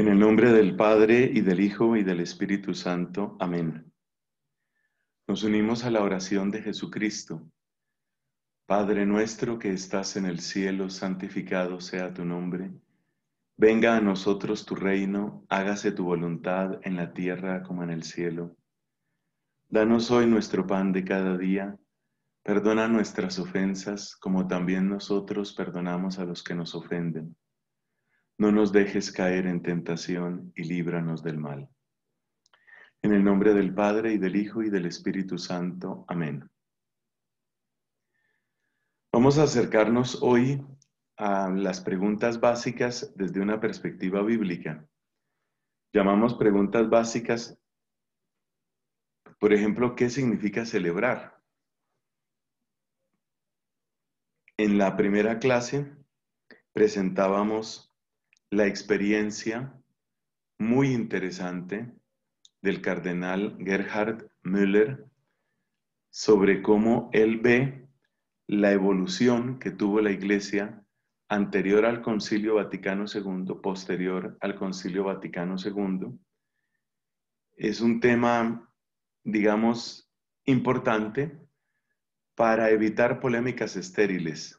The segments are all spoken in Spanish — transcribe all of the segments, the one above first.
En el nombre del Padre y del Hijo y del Espíritu Santo. Amén. Nos unimos a la oración de Jesucristo. Padre nuestro que estás en el cielo, santificado sea tu nombre. Venga a nosotros tu reino, hágase tu voluntad en la tierra como en el cielo. Danos hoy nuestro pan de cada día. Perdona nuestras ofensas como también nosotros perdonamos a los que nos ofenden no nos dejes caer en tentación y líbranos del mal. En el nombre del Padre y del Hijo y del Espíritu Santo. Amén. Vamos a acercarnos hoy a las preguntas básicas desde una perspectiva bíblica. Llamamos preguntas básicas, por ejemplo, ¿qué significa celebrar? En la primera clase presentábamos la experiencia muy interesante del cardenal Gerhard Müller sobre cómo él ve la evolución que tuvo la Iglesia anterior al Concilio Vaticano II, posterior al Concilio Vaticano II. Es un tema, digamos, importante para evitar polémicas estériles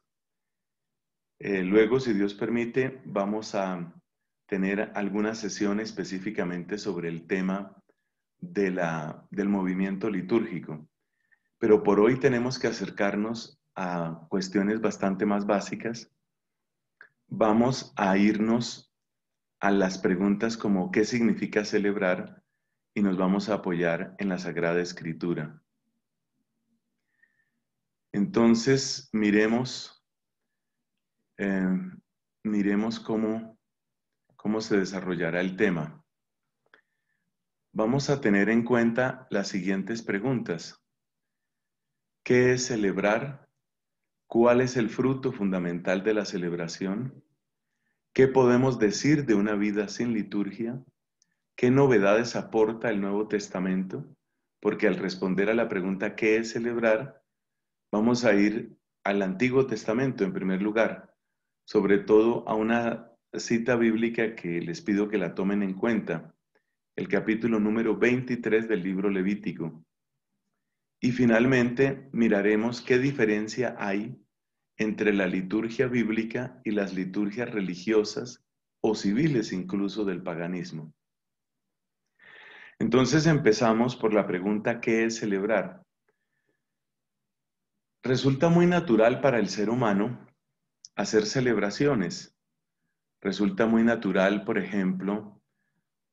eh, luego, si Dios permite, vamos a tener alguna sesión específicamente sobre el tema de la, del movimiento litúrgico. Pero por hoy tenemos que acercarnos a cuestiones bastante más básicas. Vamos a irnos a las preguntas como ¿qué significa celebrar? Y nos vamos a apoyar en la Sagrada Escritura. Entonces, miremos Em, miremos cómo, cómo se desarrollará el tema. Vamos a tener en cuenta las siguientes preguntas. ¿Qué es celebrar? ¿Cuál es el fruto fundamental de la celebración? ¿Qué podemos decir de una vida sin liturgia? ¿Qué novedades aporta el Nuevo Testamento? Porque al responder a la pregunta ¿qué es celebrar? Vamos a ir al Antiguo Testamento en primer lugar sobre todo a una cita bíblica que les pido que la tomen en cuenta, el capítulo número 23 del libro Levítico. Y finalmente miraremos qué diferencia hay entre la liturgia bíblica y las liturgias religiosas o civiles incluso del paganismo. Entonces empezamos por la pregunta ¿qué es celebrar? Resulta muy natural para el ser humano hacer celebraciones. Resulta muy natural, por ejemplo,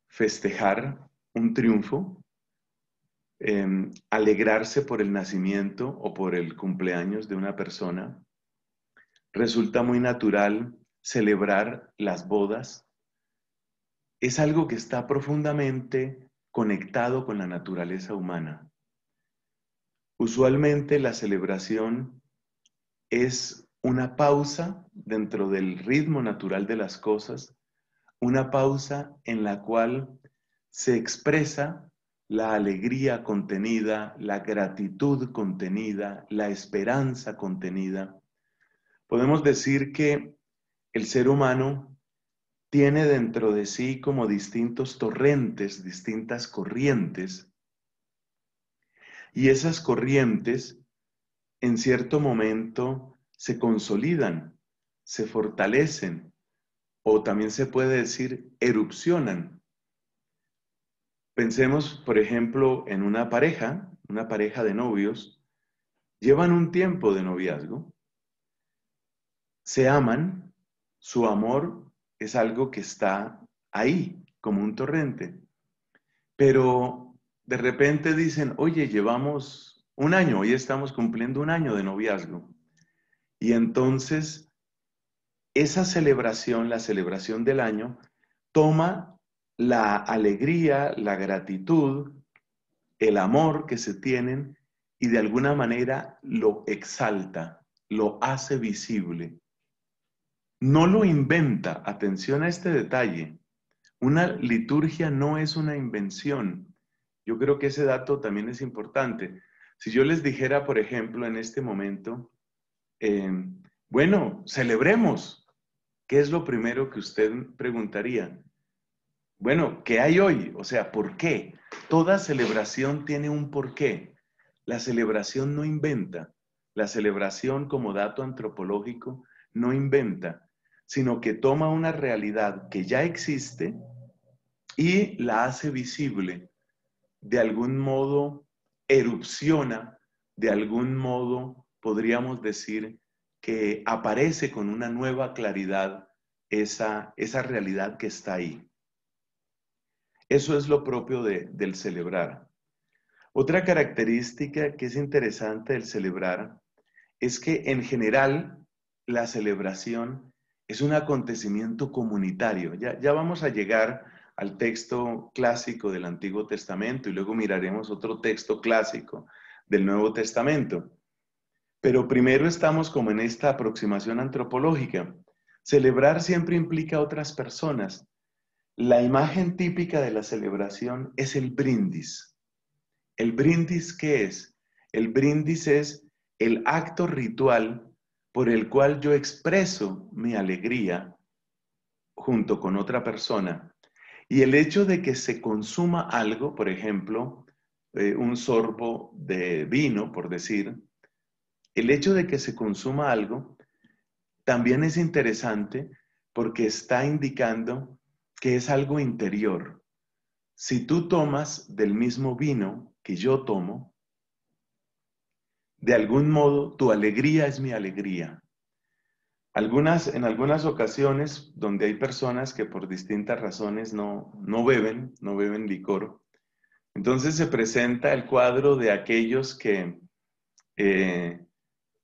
festejar un triunfo, em, alegrarse por el nacimiento o por el cumpleaños de una persona. Resulta muy natural celebrar las bodas. Es algo que está profundamente conectado con la naturaleza humana. Usualmente la celebración es una pausa dentro del ritmo natural de las cosas, una pausa en la cual se expresa la alegría contenida, la gratitud contenida, la esperanza contenida. Podemos decir que el ser humano tiene dentro de sí como distintos torrentes, distintas corrientes, y esas corrientes en cierto momento se consolidan, se fortalecen o también se puede decir erupcionan. Pensemos, por ejemplo, en una pareja, una pareja de novios, llevan un tiempo de noviazgo, se aman, su amor es algo que está ahí, como un torrente, pero de repente dicen, oye, llevamos un año, hoy estamos cumpliendo un año de noviazgo. Y entonces, esa celebración, la celebración del año, toma la alegría, la gratitud, el amor que se tienen y de alguna manera lo exalta, lo hace visible. No lo inventa, atención a este detalle. Una liturgia no es una invención. Yo creo que ese dato también es importante. Si yo les dijera, por ejemplo, en este momento, Em, bueno, celebremos. ¿Qué es lo primero que usted preguntaría? Bueno, ¿qué hay hoy? O sea, ¿por qué? Toda celebración tiene un porqué. La celebración no inventa. La celebración como dato antropológico no inventa, sino que toma una realidad que ya existe y la hace visible. De algún modo erupciona, de algún modo podríamos decir que aparece con una nueva claridad esa, realidad que está ahí. Eso es lo propio del celebrar. Otra característica que es interesante del celebrar es que en general la celebración es un acontecimiento comunitario. ya vamos a llegar al texto clásico del Antiguo Testamento y luego miraremos otro texto clásico del Nuevo Testamento. Pero primero estamos como en esta aproximación antropológica. Celebrar siempre implica a otras personas. La imagen típica de la celebración es el brindis. ¿El brindis qué es? El brindis es el acto ritual por el cual yo expreso mi alegría junto con otra persona. Y el hecho de que se consuma algo, por ejemplo, eh, un sorbo de vino, por decir, el hecho de que se consuma algo también es interesante porque está indicando que es algo interior. Si tú tomas del mismo vino que yo tomo, de algún modo tu alegría es mi alegría. Algunas, en algunas ocasiones donde hay personas que por distintas razones no, beben, no beben licor, entonces se presenta el cuadro de aquellos que eh,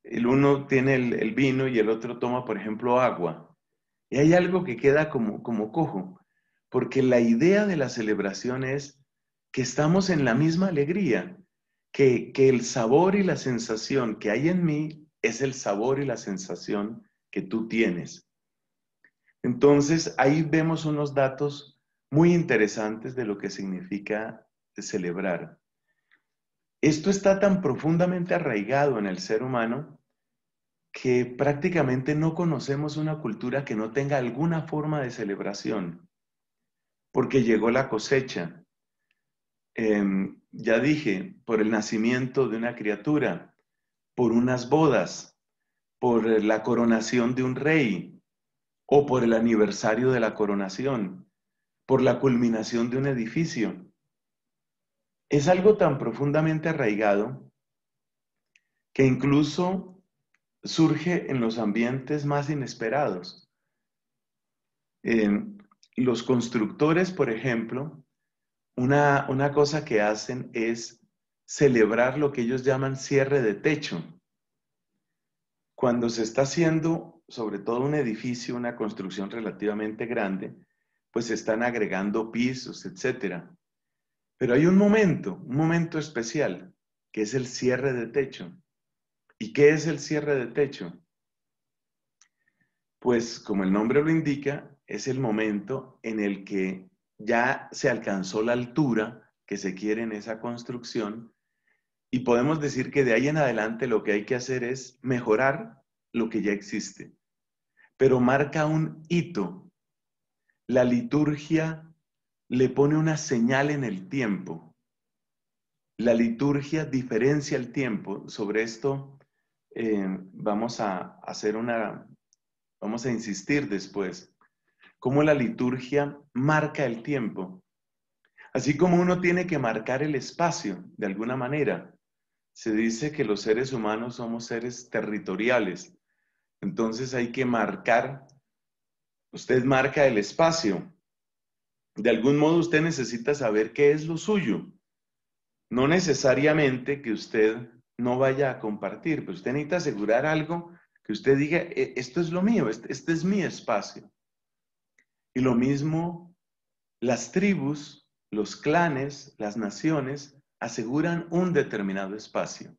el uno tiene el, vino y el otro toma, por ejemplo, agua. Y hay algo que queda como, como cojo, porque la idea de la celebración es que estamos en la misma alegría, que, que el sabor y la sensación que hay en mí es el sabor y la sensación que tú tienes. Entonces, ahí vemos unos datos muy interesantes de lo que significa celebrar. Esto está tan profundamente arraigado en el ser humano que prácticamente no conocemos una cultura que no tenga alguna forma de celebración, porque llegó la cosecha. Em, ya dije, por el nacimiento de una criatura, por unas bodas, por la coronación de un rey o por el aniversario de la coronación, por la culminación de un edificio es algo tan profundamente arraigado que incluso surge en los ambientes más inesperados. los constructores, por ejemplo, una, una cosa que hacen es celebrar lo que ellos llaman cierre de techo. Cuando se está haciendo, sobre todo un edificio, una construcción relativamente grande, pues se están agregando pisos, etcétera. Pero hay un momento, un momento especial, que es el cierre de techo. ¿Y qué es el cierre de techo? Pues como el nombre lo indica, es el momento en el que ya se alcanzó la altura que se quiere en esa construcción y podemos decir que de ahí en adelante lo que hay que hacer es mejorar lo que ya existe. Pero marca un hito. La liturgia le pone una señal en el tiempo. La liturgia diferencia el tiempo. Sobre esto eh, vamos a hacer una, vamos a insistir después, cómo la liturgia marca el tiempo. Así como uno tiene que marcar el espacio de alguna manera. Se dice que los seres humanos somos seres territoriales. Entonces hay que marcar, usted marca el espacio, de algún modo usted necesita saber qué es lo suyo. No necesariamente que usted no vaya a compartir, pero usted necesita asegurar algo que usted diga, e, esto es lo mío, este, este, es mi espacio. Y lo mismo, las tribus, los clanes, las naciones aseguran un determinado espacio.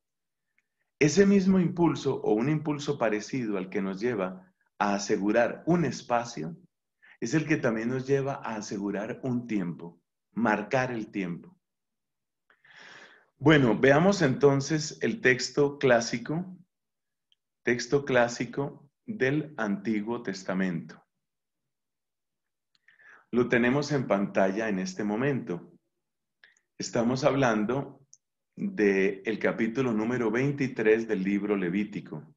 Ese mismo impulso o un impulso parecido al que nos lleva a asegurar un espacio es el que también nos lleva a asegurar un tiempo, marcar el tiempo. Bueno, veamos entonces el texto clásico, texto clásico del Antiguo Testamento. Lo tenemos en pantalla en este momento. Estamos hablando del capítulo número 23 del libro Levítico.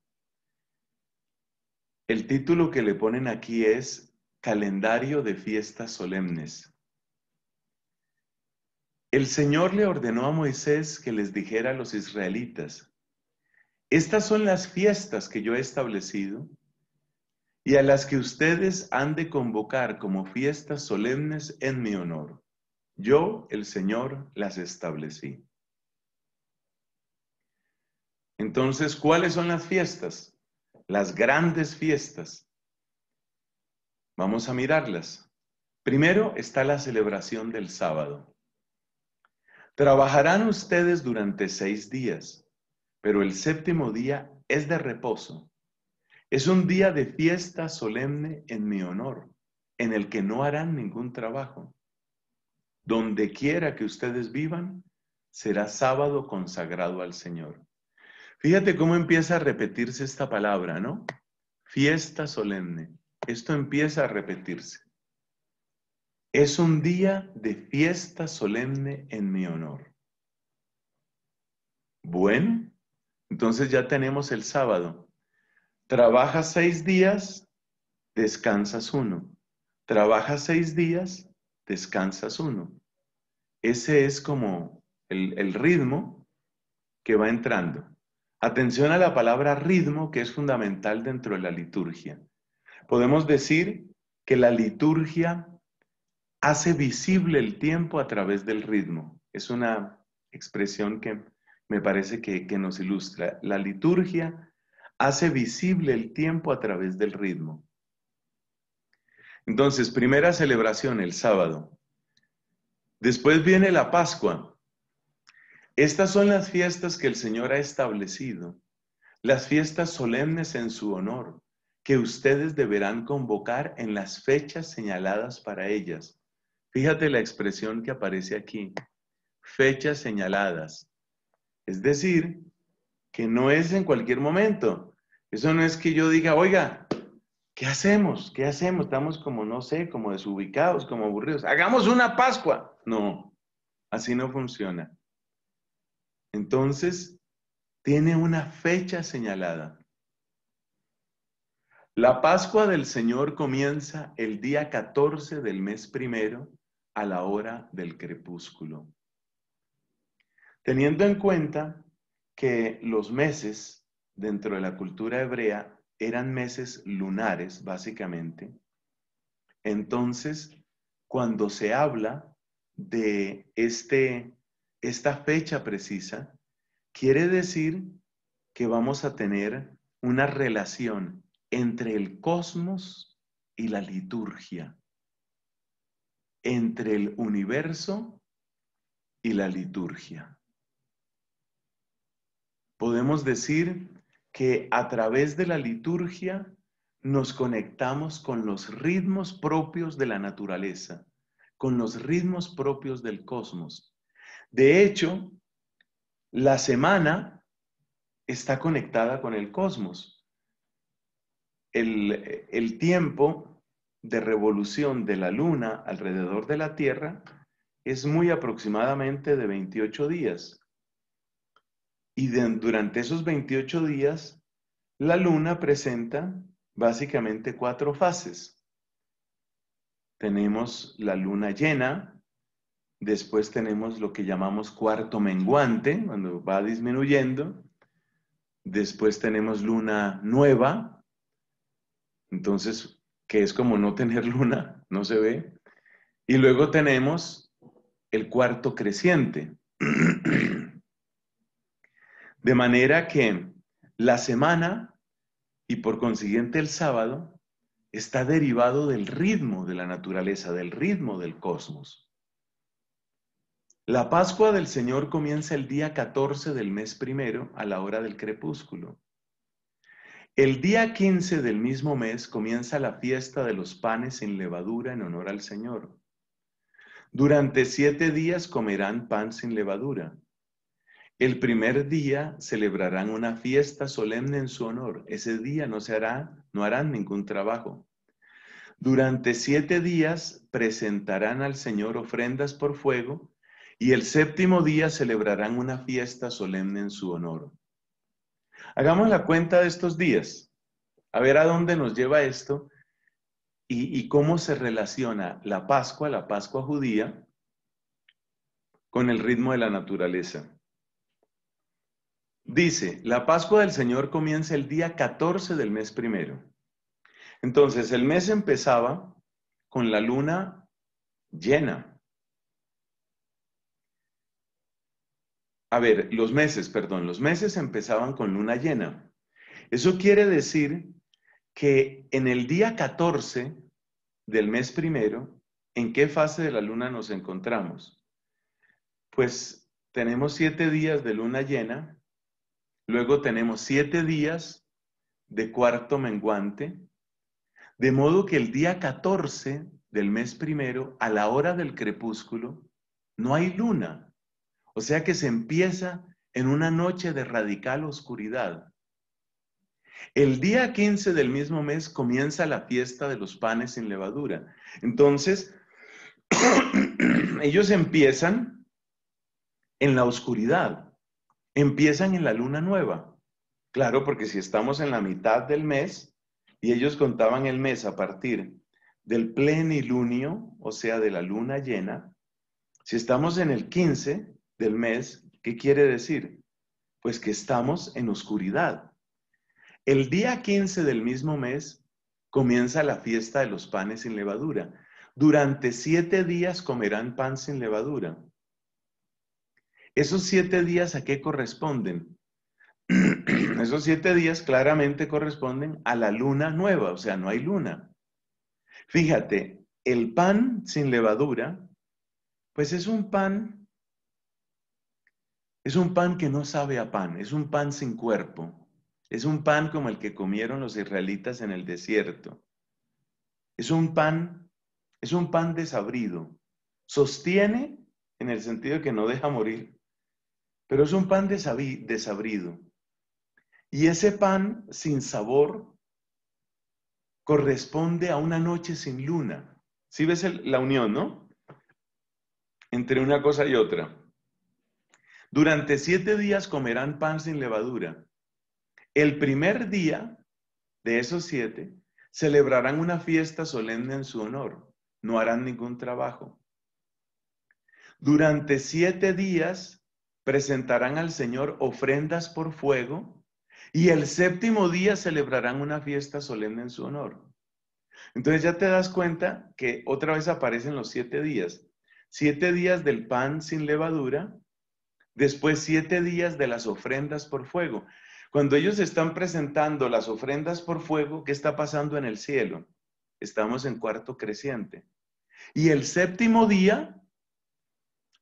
El título que le ponen aquí es Calendario de fiestas solemnes. El Señor le ordenó a Moisés que les dijera a los israelitas, estas son las fiestas que yo he establecido y a las que ustedes han de convocar como fiestas solemnes en mi honor. Yo, el Señor, las establecí. Entonces, ¿cuáles son las fiestas? Las grandes fiestas Vamos a mirarlas. Primero está la celebración del sábado. Trabajarán ustedes durante seis días, pero el séptimo día es de reposo. Es un día de fiesta solemne en mi honor, en el que no harán ningún trabajo. Donde quiera que ustedes vivan, será sábado consagrado al Señor. Fíjate cómo empieza a repetirse esta palabra, ¿no? Fiesta solemne esto empieza a repetirse. Es un día de fiesta solemne en mi honor. Bueno, entonces ya tenemos el sábado. Trabajas seis días, descansas uno. Trabajas seis días, descansas uno. Ese es como el, el ritmo que va entrando. Atención a la palabra ritmo que es fundamental dentro de la liturgia. Podemos decir que la liturgia hace visible el tiempo a través del ritmo. Es una expresión que me parece que, nos ilustra. La liturgia hace visible el tiempo a través del ritmo. Entonces, primera celebración el sábado. Después viene la Pascua. Estas son las fiestas que el Señor ha establecido, las fiestas solemnes en su honor que ustedes deberán convocar en las fechas señaladas para ellas. Fíjate la expresión que aparece aquí, fechas señaladas. Es decir, que no es en cualquier momento. Eso no es que yo diga, oiga, ¿qué hacemos? ¿Qué hacemos? Estamos como, no sé, como desubicados, como aburridos. Hagamos una Pascua. No, así no funciona. Entonces, tiene una fecha señalada. La Pascua del Señor comienza el día 14 del mes primero a la hora del crepúsculo. Teniendo en cuenta que los meses dentro de la cultura hebrea eran meses lunares, básicamente, entonces cuando se habla de este, esta fecha precisa, quiere decir que vamos a tener una relación entre el cosmos y la liturgia, entre el universo y la liturgia. Podemos decir que a través de la liturgia nos conectamos con los ritmos propios de la naturaleza, con los ritmos propios del cosmos. De hecho, la semana está conectada con el cosmos el, tiempo de revolución de la Luna alrededor de la Tierra es muy aproximadamente de 28 días. Y durante esos 28 días, la Luna presenta básicamente cuatro fases. Tenemos la Luna llena, después tenemos lo que llamamos cuarto menguante, cuando va disminuyendo, después tenemos Luna nueva, entonces, que es como no tener luna, no se ve. Y luego tenemos el cuarto creciente. De manera que la semana y por consiguiente el sábado está derivado del ritmo de la naturaleza, del ritmo del cosmos. La Pascua del Señor comienza el día 14 del mes primero a la hora del crepúsculo. El día 15 del mismo mes comienza la fiesta de los panes sin levadura en honor al Señor. Durante siete días comerán pan sin levadura. El primer día celebrarán una fiesta solemne en su honor. Ese día no se hará, no harán ningún trabajo. Durante siete días presentarán al Señor ofrendas por fuego y el séptimo día celebrarán una fiesta solemne en su honor. Hagamos la cuenta de estos días, a ver a dónde nos lleva esto y, cómo se relaciona la Pascua, la Pascua judía, con el ritmo de la naturaleza. Dice, la Pascua del Señor comienza el día 14 del mes primero. Entonces, el mes empezaba con la luna llena. a ver, los meses, perdón, los meses empezaban con luna llena. Eso quiere decir que en el día 14 del mes primero, ¿en qué fase de la luna nos encontramos? Pues tenemos siete días de luna llena, luego tenemos siete días de cuarto menguante, de modo que el día 14 del mes primero, a la hora del crepúsculo, no hay luna. O sea que se empieza en una noche de radical oscuridad. El día 15 del mismo mes comienza la fiesta de los panes sin levadura. Entonces, ellos empiezan en la oscuridad, empiezan en la luna nueva. Claro, porque si estamos en la mitad del mes y ellos contaban el mes a partir del plenilunio, o sea, de la luna llena, si estamos en el 15, del mes, ¿qué quiere decir? Pues que estamos en oscuridad. El día 15 del mismo mes comienza la fiesta de los panes sin levadura. Durante siete días comerán pan sin levadura. Esos siete días a qué corresponden? Esos siete días claramente corresponden a la luna nueva, o sea, no hay luna. Fíjate, el pan sin levadura, pues es un pan es un pan que no sabe a pan, es un pan sin cuerpo, es un pan como el que comieron los israelitas en el desierto. Es un pan, es un pan desabrido. Sostiene en el sentido de que no deja morir, pero es un pan desabrido. Y ese pan sin sabor corresponde a una noche sin luna. Si ¿Sí ves la unión, ¿no? Entre una cosa y otra. Durante siete días comerán pan sin levadura. El primer día de esos siete celebrarán una fiesta solemne en su honor. No harán ningún trabajo. Durante siete días presentarán al Señor ofrendas por fuego y el séptimo día celebrarán una fiesta solemne en su honor. Entonces ya te das cuenta que otra vez aparecen los siete días. Siete días del pan sin levadura, Después siete días de las ofrendas por fuego. Cuando ellos están presentando las ofrendas por fuego, ¿qué está pasando en el cielo? Estamos en cuarto creciente. Y el séptimo día,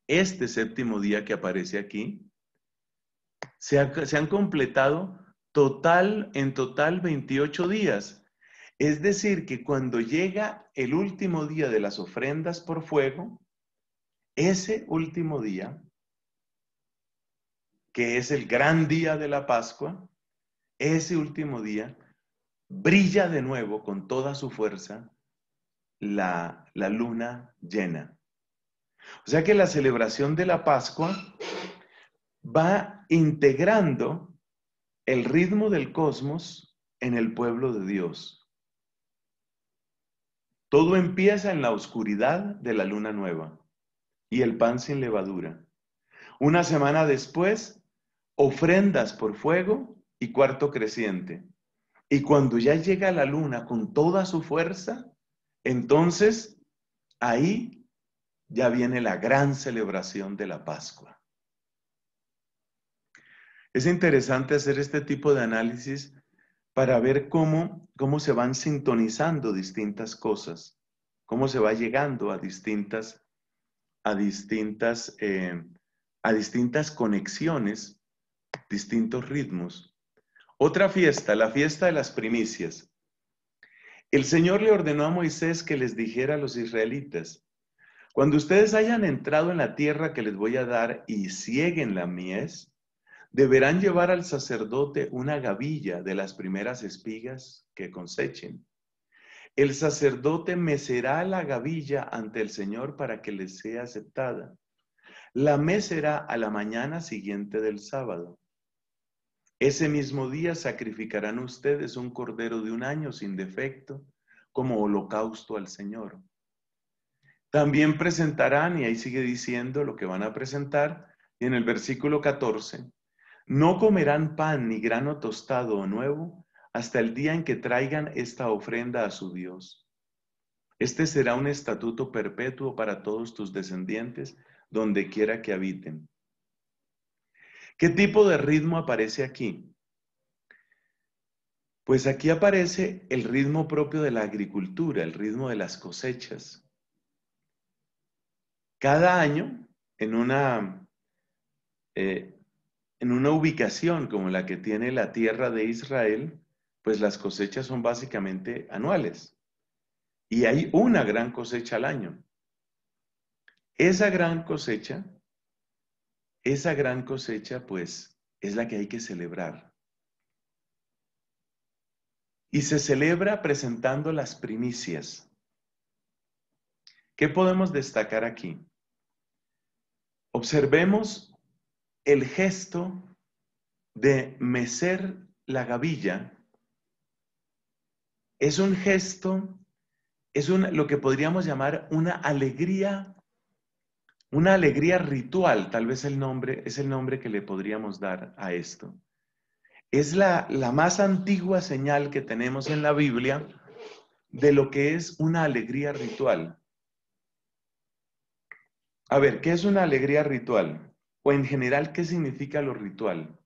este séptimo día que aparece aquí, se, han completado total, en total 28 días. Es decir, que cuando llega el último día de las ofrendas por fuego, ese último día que es el gran día de la Pascua, ese último día brilla de nuevo con toda su fuerza la, la luna llena. O sea que la celebración de la Pascua va integrando el ritmo del cosmos en el pueblo de Dios. Todo empieza en la oscuridad de la luna nueva y el pan sin levadura. Una semana después ofrendas por fuego y cuarto creciente. Y cuando ya llega la luna con toda su fuerza, entonces ahí ya viene la gran celebración de la Pascua. Es interesante hacer este tipo de análisis para ver cómo, cómo se van sintonizando distintas cosas, cómo se va llegando a distintas, a distintas, eh, a distintas conexiones distintos ritmos. Otra fiesta, la fiesta de las primicias. El Señor le ordenó a Moisés que les dijera a los israelitas, cuando ustedes hayan entrado en la tierra que les voy a dar y sieguen la mies, deberán llevar al sacerdote una gavilla de las primeras espigas que cosechen. El sacerdote mecerá la gavilla ante el Señor para que les sea aceptada. La mecerá a la mañana siguiente del sábado. Ese mismo día sacrificarán ustedes un cordero de un año sin defecto como holocausto al Señor. También presentarán, y ahí sigue diciendo lo que van a presentar, y en el versículo 14, no comerán pan ni grano tostado o nuevo hasta el día en que traigan esta ofrenda a su Dios. Este será un estatuto perpetuo para todos tus descendientes, donde quiera que habiten. ¿Qué tipo de ritmo aparece aquí? Pues aquí aparece el ritmo propio de la agricultura, el ritmo de las cosechas. Cada año, en una, eh, en una ubicación como la que tiene la tierra de Israel, pues las cosechas son básicamente anuales. Y hay una gran cosecha al año. Esa gran cosecha esa gran cosecha, pues, es la que hay que celebrar. Y se celebra presentando las primicias. ¿Qué podemos destacar aquí? Observemos el gesto de mecer la gavilla. Es un gesto, es lo que podríamos llamar una alegría una alegría ritual, tal vez el nombre, es el nombre que le podríamos dar a esto. Es la, más antigua señal que tenemos en la Biblia de lo que es una alegría ritual. A ver, ¿qué es una alegría ritual? O en general, ¿qué significa lo ritual?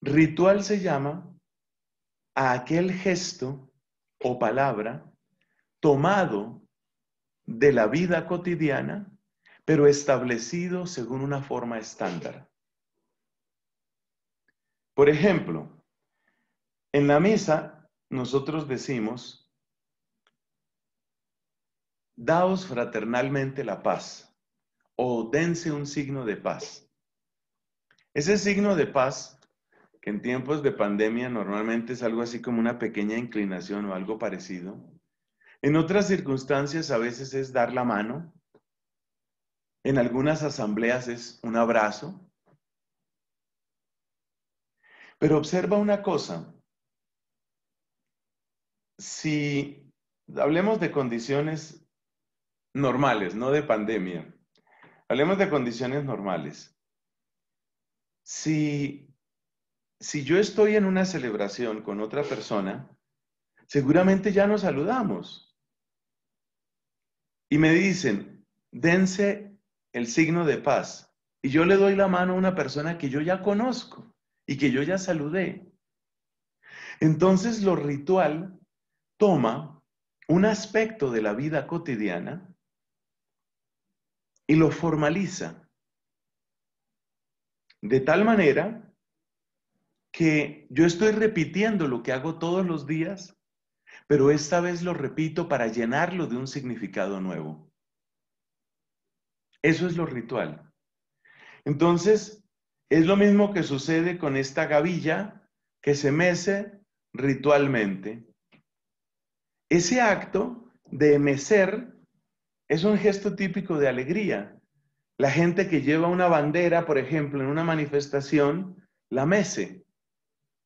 Ritual se llama a aquel gesto o palabra tomado de la vida cotidiana pero establecido según una forma estándar. Por ejemplo, en la misa nosotros decimos, daos fraternalmente la paz o dense un signo de paz. Ese signo de paz, que en tiempos de pandemia normalmente es algo así como una pequeña inclinación o algo parecido, en otras circunstancias a veces es dar la mano, en algunas asambleas es un abrazo. Pero observa una cosa. Si hablemos de condiciones normales, no de pandemia, hablemos de condiciones normales. Si, si yo estoy en una celebración con otra persona, seguramente ya nos saludamos. Y me dicen, dense el signo de paz y yo le doy la mano a una persona que yo ya conozco y que yo ya saludé, entonces lo ritual toma un aspecto de la vida cotidiana y lo formaliza de tal manera que yo estoy repitiendo lo que hago todos los días, pero esta vez lo repito para llenarlo de un significado nuevo. Eso es lo ritual. Entonces, es lo mismo que sucede con esta gavilla que se mece ritualmente. Ese acto de mecer es un gesto típico de alegría. La gente que lleva una bandera, por ejemplo, en una manifestación, la mece.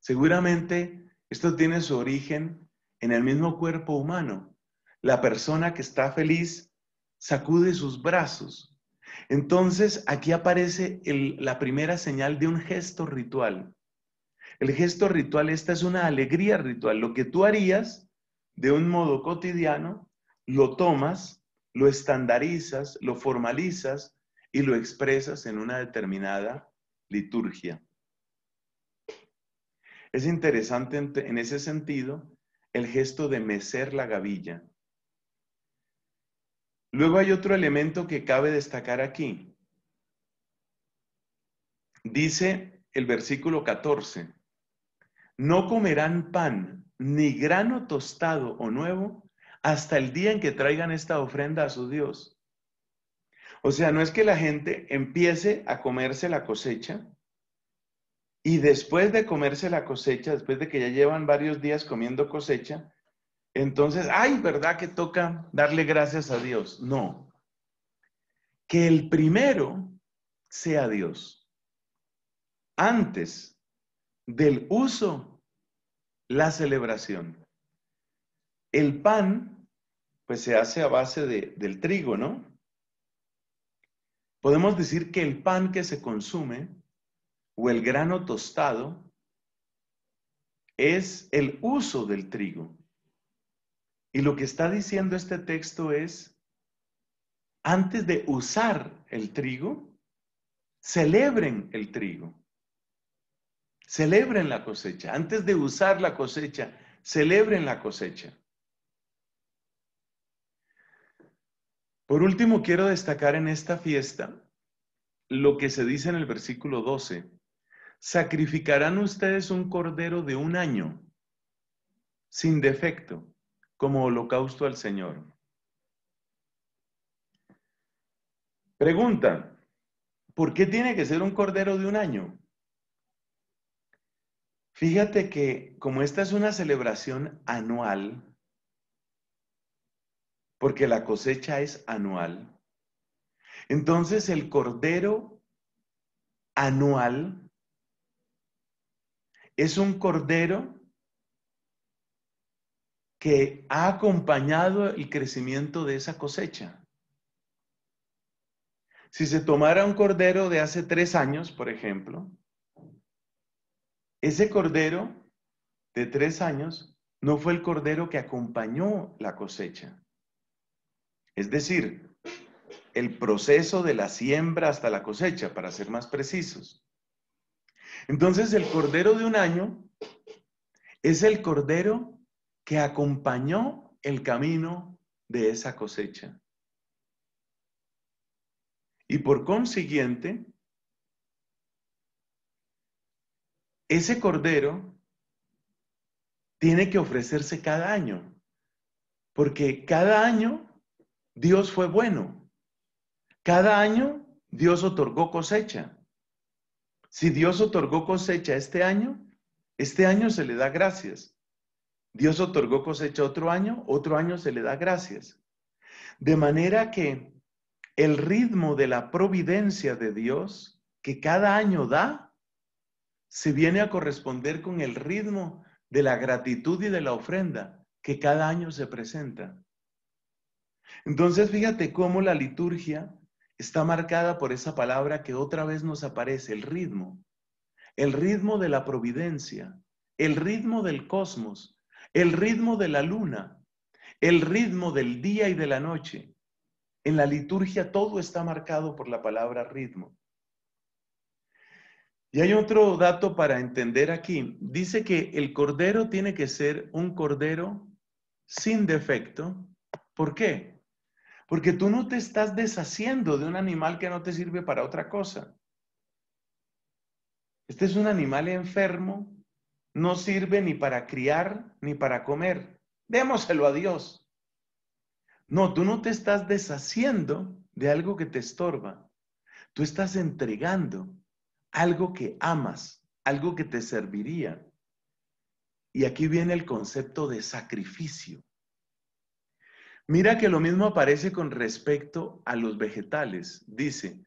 Seguramente esto tiene su origen en el mismo cuerpo humano. La persona que está feliz sacude sus brazos, entonces, aquí aparece la primera señal de un gesto ritual. El gesto ritual, esta es una alegría ritual. Lo que tú harías de un modo cotidiano, lo tomas, lo estandarizas, lo formalizas y lo expresas en una determinada liturgia. Es interesante en ese sentido el gesto de mecer la gavilla. Luego hay otro elemento que cabe destacar aquí. Dice el versículo 14, no comerán pan ni grano tostado o nuevo hasta el día en que traigan esta ofrenda a su Dios. O sea, no es que la gente empiece a comerse la cosecha y después de comerse la cosecha, después de que ya llevan varios días comiendo cosecha, entonces, ay, ¿verdad que toca darle gracias a Dios? No. Que el primero sea Dios. Antes del uso, la celebración. El pan, pues se hace a base del trigo, ¿no? Podemos decir que el pan que se consume o el grano tostado es el uso del trigo. Y lo que está diciendo este texto es, antes de usar el trigo, celebren el trigo. Celebren la cosecha. Antes de usar la cosecha, celebren la cosecha. Por último, quiero destacar en esta fiesta lo que se dice en el versículo 12. Sacrificarán ustedes un cordero de un año, sin defecto como holocausto al Señor. Pregunta, ¿por qué tiene que ser un cordero de un año? Fíjate que como esta es una celebración anual, porque la cosecha es anual, entonces el cordero anual es un cordero que ha acompañado el crecimiento de esa cosecha. Si se tomara un cordero de hace tres años, por ejemplo, ese cordero de tres años no fue el cordero que acompañó la cosecha. Es decir, el proceso de la siembra hasta la cosecha, para ser más precisos. Entonces, el cordero de un año es el cordero que acompañó el camino de esa cosecha. Y por consiguiente, ese cordero tiene que ofrecerse cada año, porque cada año Dios fue bueno, cada año Dios otorgó cosecha. Si Dios otorgó cosecha este año, este año se le da gracias. Dios otorgó cosecha otro año, otro año se le da gracias. De manera que el ritmo de la providencia de Dios que cada año da, se viene a corresponder con el ritmo de la gratitud y de la ofrenda que cada año se presenta. Entonces, fíjate cómo la liturgia está marcada por esa palabra que otra vez nos aparece, el ritmo, el ritmo de la providencia, el ritmo del cosmos, el ritmo de la luna, el ritmo del día y de la noche. En la liturgia todo está marcado por la palabra ritmo. Y hay otro dato para entender aquí. Dice que el cordero tiene que ser un cordero sin defecto. ¿Por qué? Porque tú no te estás deshaciendo de un animal que no te sirve para otra cosa. Este es un animal enfermo no sirve ni para criar ni para comer. Démoselo a Dios. No, tú no te estás deshaciendo de algo que te estorba. Tú estás entregando algo que amas, algo que te serviría. Y aquí viene el concepto de sacrificio. Mira que lo mismo aparece con respecto a los vegetales. Dice,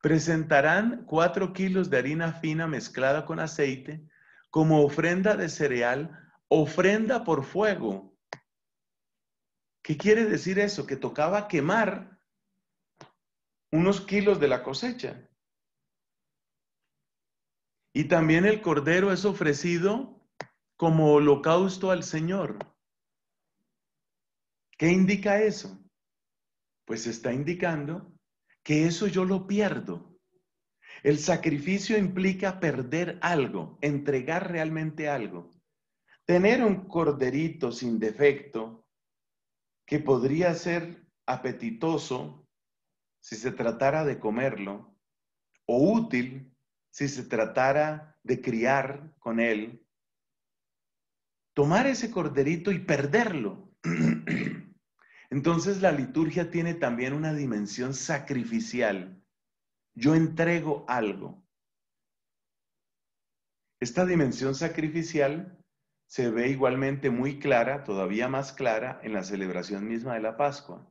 presentarán cuatro kilos de harina fina mezclada con aceite como ofrenda de cereal, ofrenda por fuego. ¿Qué quiere decir eso? Que tocaba quemar unos kilos de la cosecha. Y también el cordero es ofrecido como holocausto al Señor. ¿Qué indica eso? Pues está indicando que eso yo lo pierdo. El sacrificio implica perder algo, entregar realmente algo. Tener un corderito sin defecto que podría ser apetitoso si se tratara de comerlo o útil si se tratara de criar con él. Tomar ese corderito y perderlo. Entonces la liturgia tiene también una dimensión sacrificial yo entrego algo. Esta dimensión sacrificial se ve igualmente muy clara, todavía más clara, en la celebración misma de la Pascua.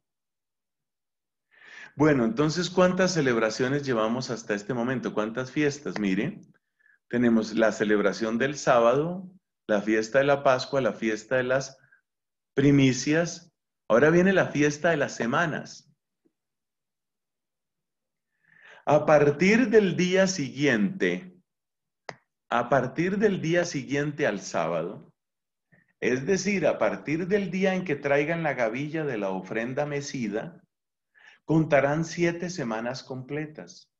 Bueno, entonces, ¿cuántas celebraciones llevamos hasta este momento? ¿Cuántas fiestas? Mire, tenemos la celebración del sábado, la fiesta de la Pascua, la fiesta de las primicias. Ahora viene la fiesta de las semanas. A partir del día siguiente, a partir del día siguiente al sábado, es decir, a partir del día en que traigan la gavilla de la ofrenda mecida, contarán siete semanas completas.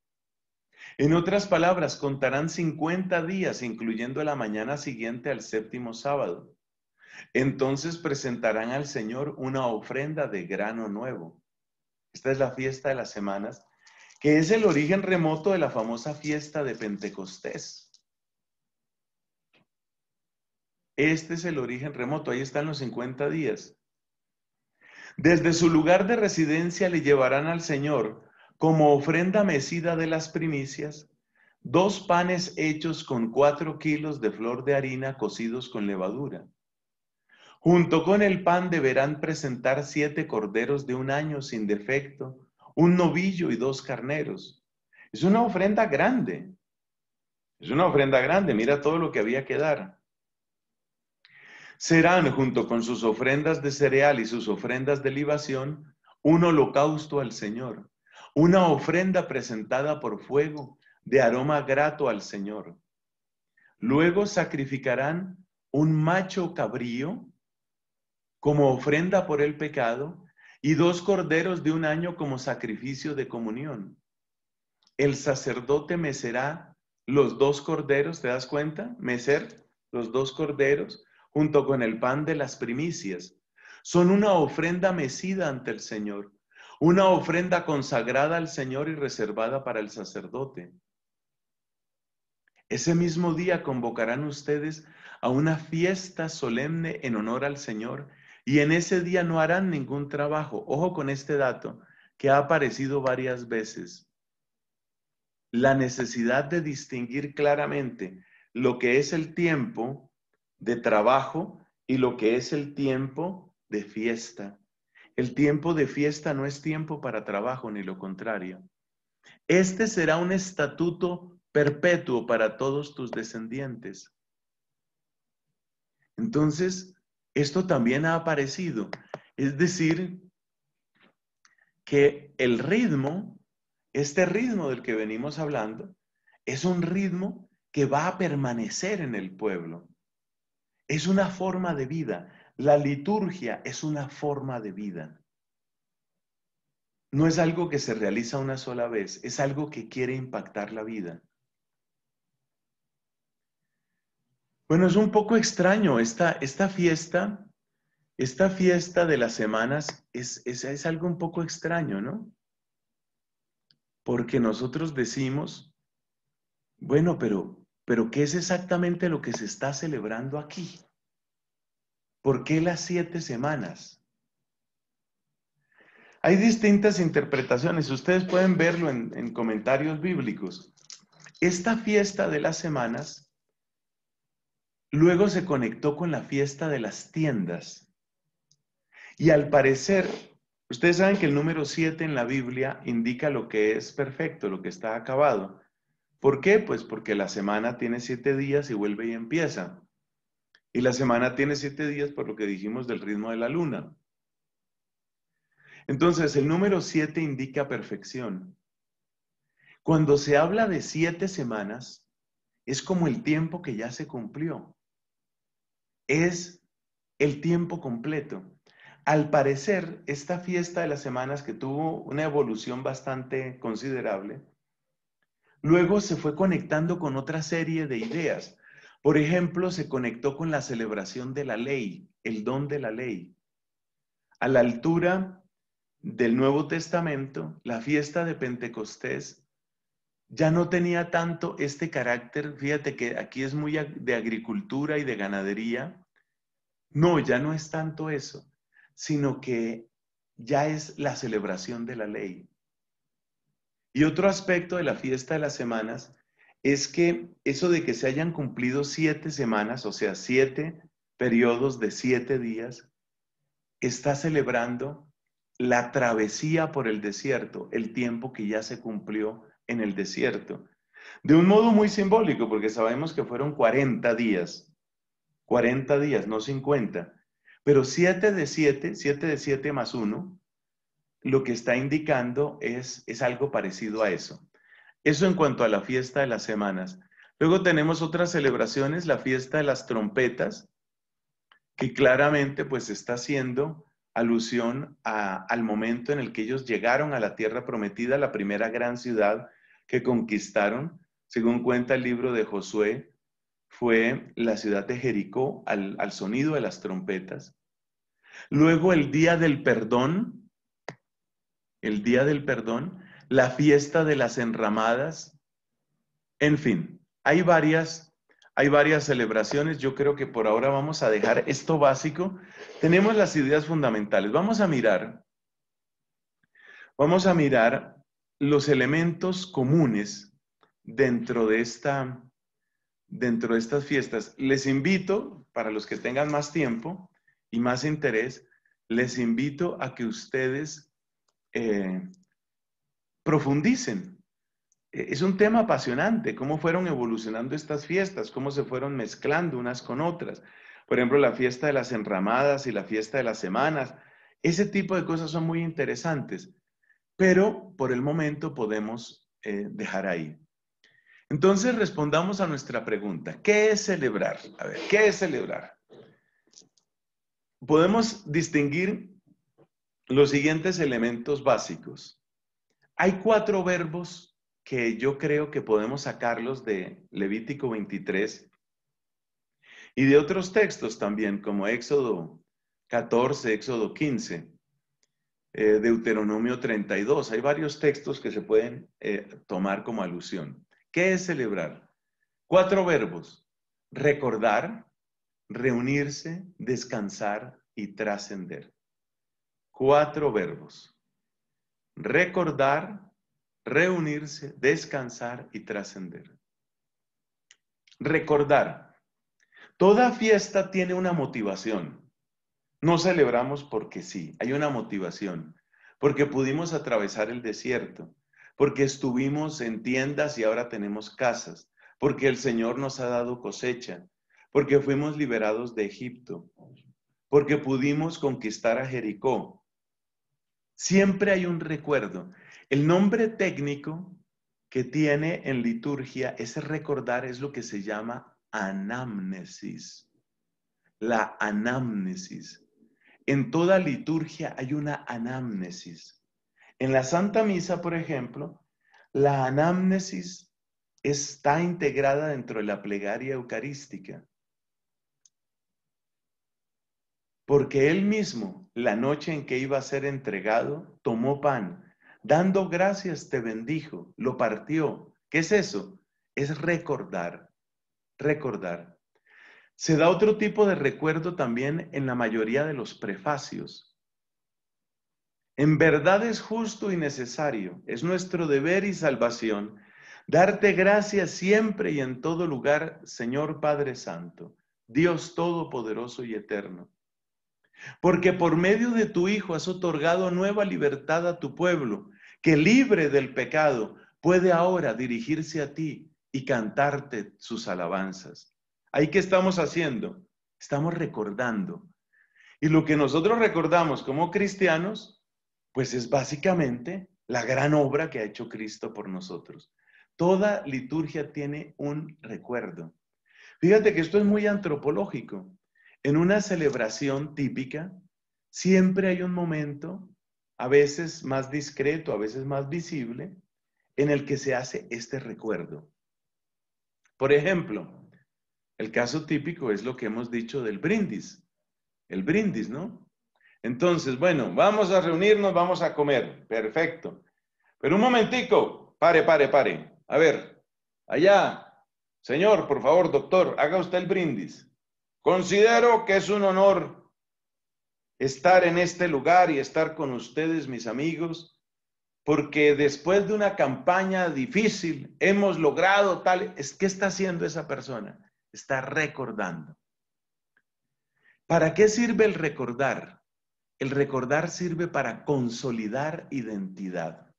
En otras palabras, contarán 50 días, incluyendo la mañana siguiente al séptimo sábado. Entonces presentarán al Señor una ofrenda de grano nuevo. Esta es la fiesta de las semanas que es el origen remoto de la famosa fiesta de Pentecostés. Este es el origen remoto, ahí están los 50 días. Desde su lugar de residencia le llevarán al Señor, como ofrenda mecida de las primicias, dos panes hechos con cuatro kilos de flor de harina cocidos con levadura. Junto con el pan deberán presentar siete corderos de un año sin defecto, un novillo y dos carneros. Es una ofrenda grande. Es una ofrenda grande. Mira todo lo que había que dar. Serán, junto con sus ofrendas de cereal y sus ofrendas de libación, un holocausto al Señor, una ofrenda presentada por fuego de aroma grato al Señor. Luego sacrificarán un macho cabrío como ofrenda por el pecado y dos corderos de un año como sacrificio de comunión. El sacerdote mecerá los dos corderos, ¿te das cuenta? Mecer los dos corderos junto con el pan de las primicias. Son una ofrenda mecida ante el Señor, una ofrenda consagrada al Señor y reservada para el sacerdote. Ese mismo día convocarán ustedes a una fiesta solemne en honor al Señor y en ese día no harán ningún trabajo. Ojo con este dato que ha aparecido varias veces. La necesidad de distinguir claramente lo que es el tiempo de trabajo y lo que es el tiempo de fiesta. El tiempo de fiesta no es tiempo para trabajo, ni lo contrario. Este será un estatuto perpetuo para todos tus descendientes. Entonces, esto también ha aparecido. Es decir, que el ritmo, este ritmo del que venimos hablando, es un ritmo que va a permanecer en el pueblo. Es una forma de vida. La liturgia es una forma de vida. No es algo que se realiza una sola vez, es algo que quiere impactar la vida. Bueno, es un poco extraño esta, esta fiesta. Esta fiesta de las semanas es, es, algo un poco extraño, ¿no? Porque nosotros decimos, bueno, pero, pero ¿qué es exactamente lo que se está celebrando aquí? ¿Por qué las siete semanas? Hay distintas interpretaciones, ustedes pueden verlo en, en comentarios bíblicos. Esta fiesta de las semanas Luego se conectó con la fiesta de las tiendas. Y al parecer, ustedes saben que el número 7 en la Biblia indica lo que es perfecto, lo que está acabado. ¿Por qué? Pues porque la semana tiene siete días y vuelve y empieza. Y la semana tiene siete días por lo que dijimos del ritmo de la luna. Entonces, el número 7 indica perfección. Cuando se habla de siete semanas, es como el tiempo que ya se cumplió es el tiempo completo. Al parecer, esta fiesta de las semanas que tuvo una evolución bastante considerable, luego se fue conectando con otra serie de ideas. Por ejemplo, se conectó con la celebración de la ley, el don de la ley. A la altura del Nuevo Testamento, la fiesta de Pentecostés ya no tenía tanto este carácter, fíjate que aquí es muy de agricultura y de ganadería. No, ya no es tanto eso, sino que ya es la celebración de la ley. Y otro aspecto de la fiesta de las semanas es que eso de que se hayan cumplido siete semanas, o sea, siete periodos de siete días, está celebrando la travesía por el desierto, el tiempo que ya se cumplió en el desierto. De un modo muy simbólico, porque sabemos que fueron 40 días, 40 días, no 50, pero 7 de 7, 7 de 7 más 1, lo que está indicando es, es algo parecido a eso. Eso en cuanto a la fiesta de las semanas. Luego tenemos otras celebraciones, la fiesta de las trompetas, que claramente pues está haciendo alusión al momento en el que ellos llegaron a la tierra prometida, la primera gran ciudad que conquistaron, según cuenta el libro de Josué, fue la ciudad de Jericó al, sonido de las trompetas. Luego el día del perdón, el día del perdón, la fiesta de las enramadas, en fin, hay varias, hay varias celebraciones. Yo creo que por ahora vamos a dejar esto básico. Tenemos las ideas fundamentales. Vamos a mirar, vamos a mirar los elementos comunes dentro de, esta, dentro de estas fiestas. Les invito, para los que tengan más tiempo y más interés, les invito a que ustedes eh, profundicen. E-, es un tema apasionante, cómo fueron evolucionando estas fiestas, cómo se fueron mezclando unas con otras. Por ejemplo, la fiesta de las enramadas y la fiesta de las semanas. Ese tipo de cosas son muy interesantes pero por el momento podemos eh, dejar ahí. Entonces respondamos a nuestra pregunta. ¿Qué es celebrar? A ver, ¿qué es celebrar? Podemos distinguir los siguientes elementos básicos. Hay cuatro verbos que yo creo que podemos sacarlos de Levítico 23 y de otros textos también, como Éxodo 14, Éxodo 15. Eh, Deuteronomio 32. Hay varios textos que se pueden eh, tomar como alusión. ¿Qué es celebrar? Cuatro verbos. Recordar, reunirse, descansar y trascender. Cuatro verbos. Recordar, reunirse, descansar y trascender. Recordar. Toda fiesta tiene una motivación. No celebramos porque sí, hay una motivación, porque pudimos atravesar el desierto, porque estuvimos en tiendas y ahora tenemos casas, porque el Señor nos ha dado cosecha, porque fuimos liberados de Egipto, porque pudimos conquistar a Jericó. Siempre hay un recuerdo. El nombre técnico que tiene en liturgia ese recordar es lo que se llama anamnesis. La anamnesis. En toda liturgia hay una anámnesis. En la Santa Misa, por ejemplo, la anámnesis está integrada dentro de la plegaria eucarística. Porque él mismo, la noche en que iba a ser entregado, tomó pan, dando gracias te bendijo, lo partió. ¿Qué es eso? Es recordar, recordar. Se da otro tipo de recuerdo también en la mayoría de los prefacios. En verdad es justo y necesario, es nuestro deber y salvación, darte gracias siempre y en todo lugar, Señor Padre Santo, Dios Todopoderoso y Eterno. Porque por medio de tu Hijo has otorgado nueva libertad a tu pueblo, que libre del pecado puede ahora dirigirse a ti y cantarte sus alabanzas. Ahí que estamos haciendo, estamos recordando. Y lo que nosotros recordamos como cristianos, pues es básicamente la gran obra que ha hecho Cristo por nosotros. Toda liturgia tiene un recuerdo. Fíjate que esto es muy antropológico. En una celebración típica, siempre hay un momento, a veces más discreto, a veces más visible, en el que se hace este recuerdo. Por ejemplo, el caso típico es lo que hemos dicho del brindis. El brindis, ¿no? Entonces, bueno, vamos a reunirnos, vamos a comer. Perfecto. Pero un momentico, pare, pare, pare. A ver, allá, señor, por favor, doctor, haga usted el brindis. Considero que es un honor estar en este lugar y estar con ustedes, mis amigos, porque después de una campaña difícil hemos logrado tal... Es, ¿Qué está haciendo esa persona? está recordando. ¿Para qué sirve el recordar? El recordar sirve para consolidar identidad.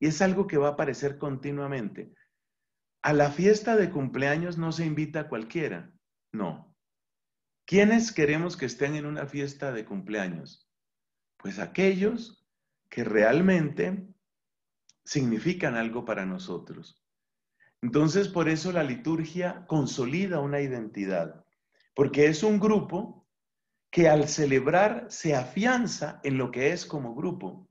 Y es algo que va a aparecer continuamente. A la fiesta de cumpleaños no se invita a cualquiera, no. ¿Quiénes queremos que estén en una fiesta de cumpleaños? Pues aquellos que realmente significan algo para nosotros. Entonces, por eso la liturgia consolida una identidad, porque es un grupo que al celebrar se afianza en lo que es como grupo.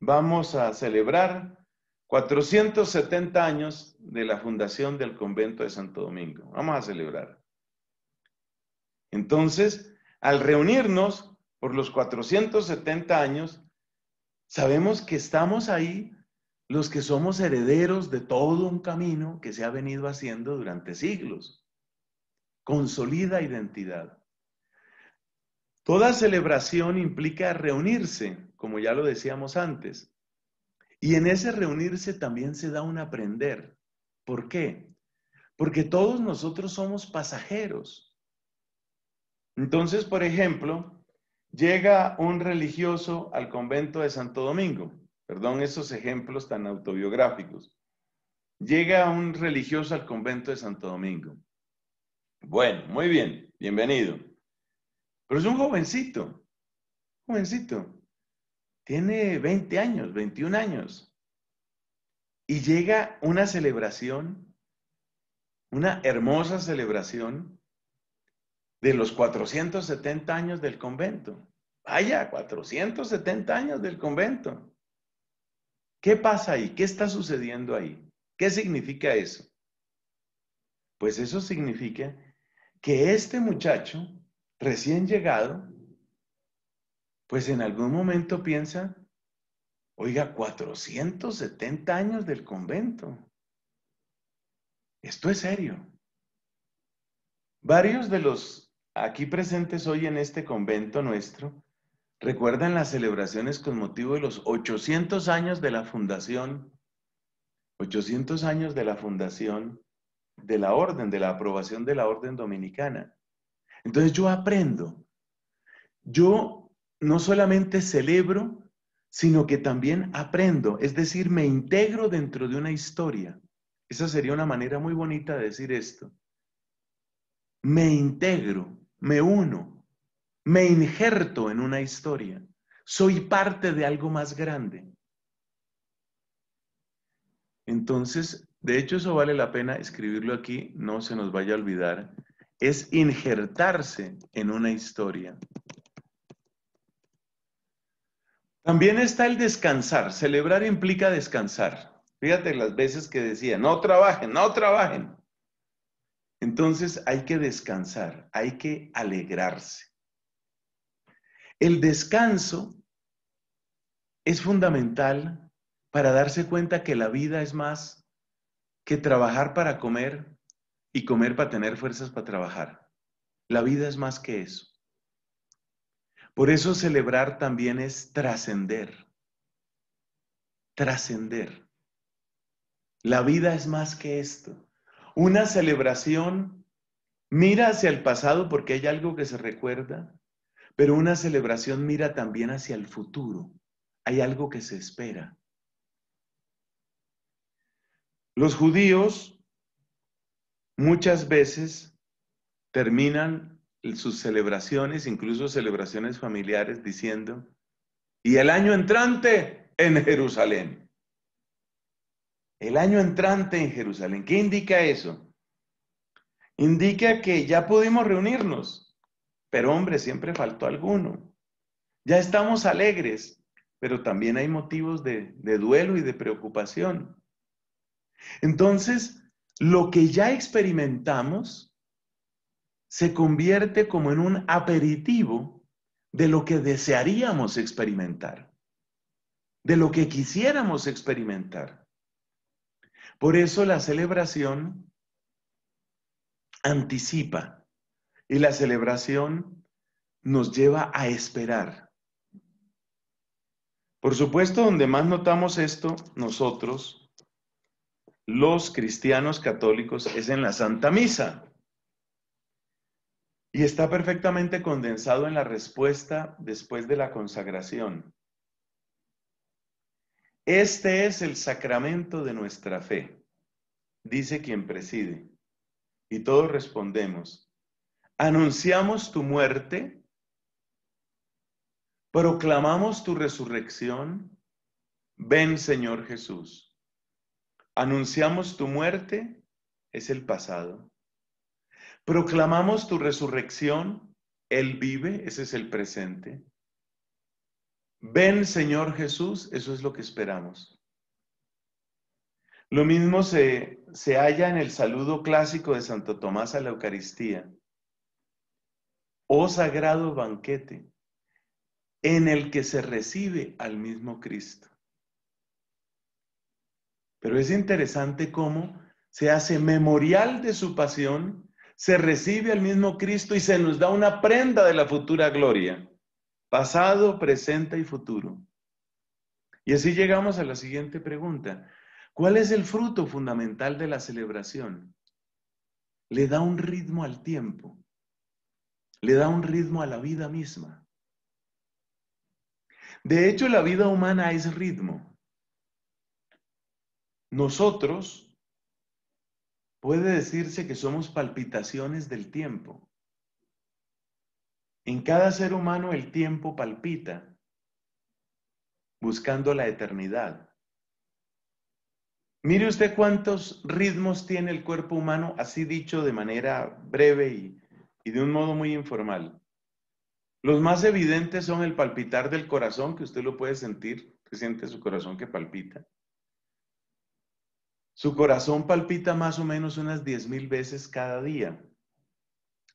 Vamos a celebrar 470 años de la fundación del convento de Santo Domingo. Vamos a celebrar. Entonces, al reunirnos por los 470 años, sabemos que estamos ahí los que somos herederos de todo un camino que se ha venido haciendo durante siglos. Consolida identidad. Toda celebración implica reunirse, como ya lo decíamos antes. Y en ese reunirse también se da un aprender. ¿Por qué? Porque todos nosotros somos pasajeros. Entonces, por ejemplo, llega un religioso al convento de Santo Domingo perdón, esos ejemplos tan autobiográficos. Llega un religioso al convento de Santo Domingo. Bueno, muy bien, bienvenido. Pero es un jovencito, jovencito. Tiene 20 años, 21 años. Y llega una celebración, una hermosa celebración de los 470 años del convento. Vaya, 470 años del convento. ¿Qué pasa ahí? ¿Qué está sucediendo ahí? ¿Qué significa eso? Pues eso significa que este muchacho recién llegado, pues en algún momento piensa, oiga, 470 años del convento. Esto es serio. Varios de los aquí presentes hoy en este convento nuestro recuerdan las celebraciones con motivo de los 800 años de la fundación, 800 años de la fundación de la orden, de la aprobación de la orden dominicana. Entonces yo aprendo. Yo no solamente celebro, sino que también aprendo, es decir, me integro dentro de una historia. Esa sería una manera muy bonita de decir esto. Me integro, me uno, me injerto en una historia. Soy parte de algo más grande. Entonces, de hecho, eso vale la pena escribirlo aquí, no se nos vaya a olvidar. Es injertarse en una historia. También está el descansar. Celebrar implica descansar. Fíjate las veces que decía, no trabajen, no trabajen. Entonces hay que descansar, hay que alegrarse. El descanso es fundamental para darse cuenta que la vida es más que trabajar para comer y comer para tener fuerzas para trabajar. La vida es más que eso. Por eso celebrar también es trascender. Trascender. La vida es más que esto. Una celebración mira hacia el pasado porque hay algo que se recuerda, pero una celebración mira también hacia el futuro. Hay algo que se espera. Los judíos muchas veces terminan sus celebraciones, incluso celebraciones familiares, diciendo, y el año entrante en Jerusalén. El año entrante en Jerusalén. ¿Qué indica eso? Indica que ya pudimos reunirnos, pero hombre, siempre faltó alguno. Ya estamos alegres, pero también hay motivos de, duelo y de preocupación. Entonces, lo que ya experimentamos se convierte como en un aperitivo de lo que desearíamos experimentar, de lo que quisiéramos experimentar. Por eso la celebración anticipa y la celebración nos lleva a esperar. Por supuesto, donde más notamos esto nosotros, los cristianos católicos, es en la Santa Misa. Y está perfectamente condensado en la respuesta después de la consagración. Este es el sacramento de nuestra fe, dice quien preside. Y todos respondemos, anunciamos tu muerte, proclamamos tu resurrección. Ven, Señor Jesús. Anunciamos tu muerte, es el pasado. Proclamamos tu resurrección, Él vive, ese es el presente. Ven, Señor Jesús, eso es lo que esperamos. Lo mismo se, se halla en el saludo clásico de Santo Tomás a la Eucaristía oh sagrado banquete, en el que se recibe al mismo Cristo. Pero es interesante cómo se hace memorial de su pasión, se recibe al mismo Cristo y se nos da una prenda de la futura gloria, pasado, presente y futuro. Y así llegamos a la siguiente pregunta. ¿Cuál es el fruto fundamental de la celebración? Le da un ritmo al tiempo le da un ritmo a la vida misma. De hecho, la vida humana es ritmo. Nosotros puede decirse que somos palpitaciones del tiempo. En cada ser humano el tiempo palpita, buscando la eternidad. Mire usted cuántos ritmos tiene el cuerpo humano, así dicho de manera breve y y de un modo muy informal. Los más evidentes son el palpitar del corazón, que usted lo puede sentir, que siente su corazón que palpita. Su corazón palpita más o menos unas 10.000 veces cada día.